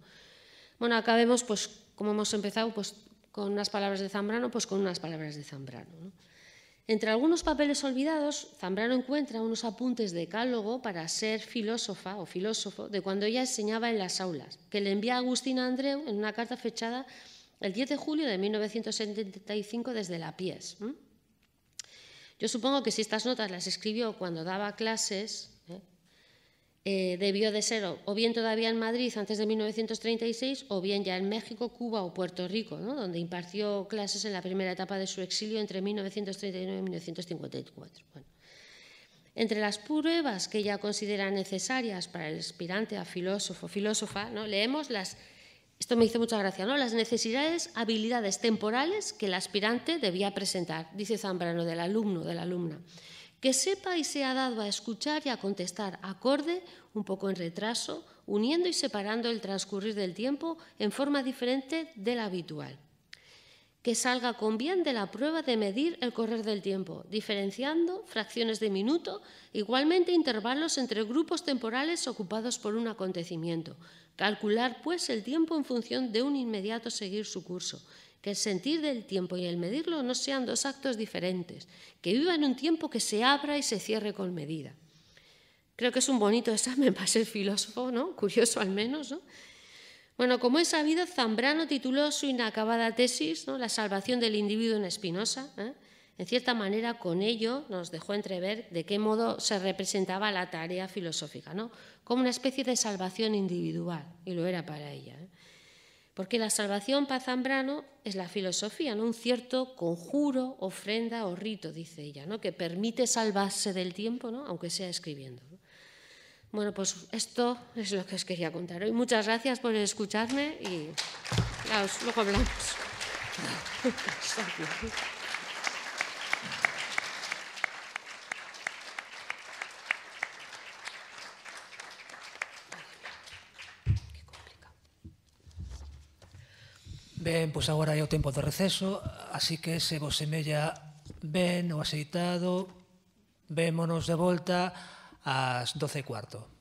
Speaker 2: Bueno, acá vemos, pues, como hemos empezado, pues, con unas palabras de Zambrano, pues con unas palabras de Zambrano. Entre algunos papeles olvidados, Zambrano encuentra unos apuntes de Cálogo para ser filósofa o filósofo de cuando ella enseñaba en las aulas, que le envía agustín Agustina Andreu en una carta fechada el 10 de julio de 1975 desde La Pies. Yo supongo que si estas notas las escribió cuando daba clases, eh, debió de ser o, bien todavía en Madrid antes de 1936 o bien ya en México, Cuba o Puerto Rico, donde impartió clases en la primera etapa de su exilio entre 1939 y 1954. Entre las pruebas que ella considera necesarias para el aspirante a filósofo, filósofa, ¿no? leemos las, esto me hizo mucha gracia, ¿no? las necesidades, habilidades temporales que el aspirante debía presentar, dice Zambrano, del alumno, de la alumna que sepa y sea dado a escuchar y a contestar acorde, un poco en retraso, uniendo y separando el transcurrir del tiempo en forma diferente de la habitual. Que salga con bien de la prueba de medir el correr del tiempo, diferenciando fracciones de minuto, igualmente intervalos entre grupos temporales ocupados por un acontecimiento. Calcular, pues, el tiempo en función de un inmediato seguir su curso que el sentir del tiempo y el medirlo no sean dos actos diferentes, que viva en un tiempo que se abra y se cierre con medida. Creo que es un bonito examen para ser filósofo, ¿no? Curioso al menos, ¿no? Bueno, como es sabido, Zambrano tituló su inacabada tesis, ¿no? La salvación del individuo en Espinosa. ¿eh? En cierta manera, con ello nos dejó entrever de qué modo se representaba la tarea filosófica, ¿no? Como una especie de salvación individual, y lo era para ella. ¿eh? Porque la salvación para Zambrano es la filosofía, ¿no? un cierto conjuro, ofrenda o rito, dice ella, ¿no? que permite salvarse del tiempo, ¿no? aunque sea escribiendo. Bueno, pues esto es lo que os quería contar hoy. Muchas gracias por escucharme y luego hablamos. *laughs*
Speaker 1: Ben, pois agora é o tempo do receso, así que se vos semella ben o aceitado, vémonos de volta ás doce e cuarto.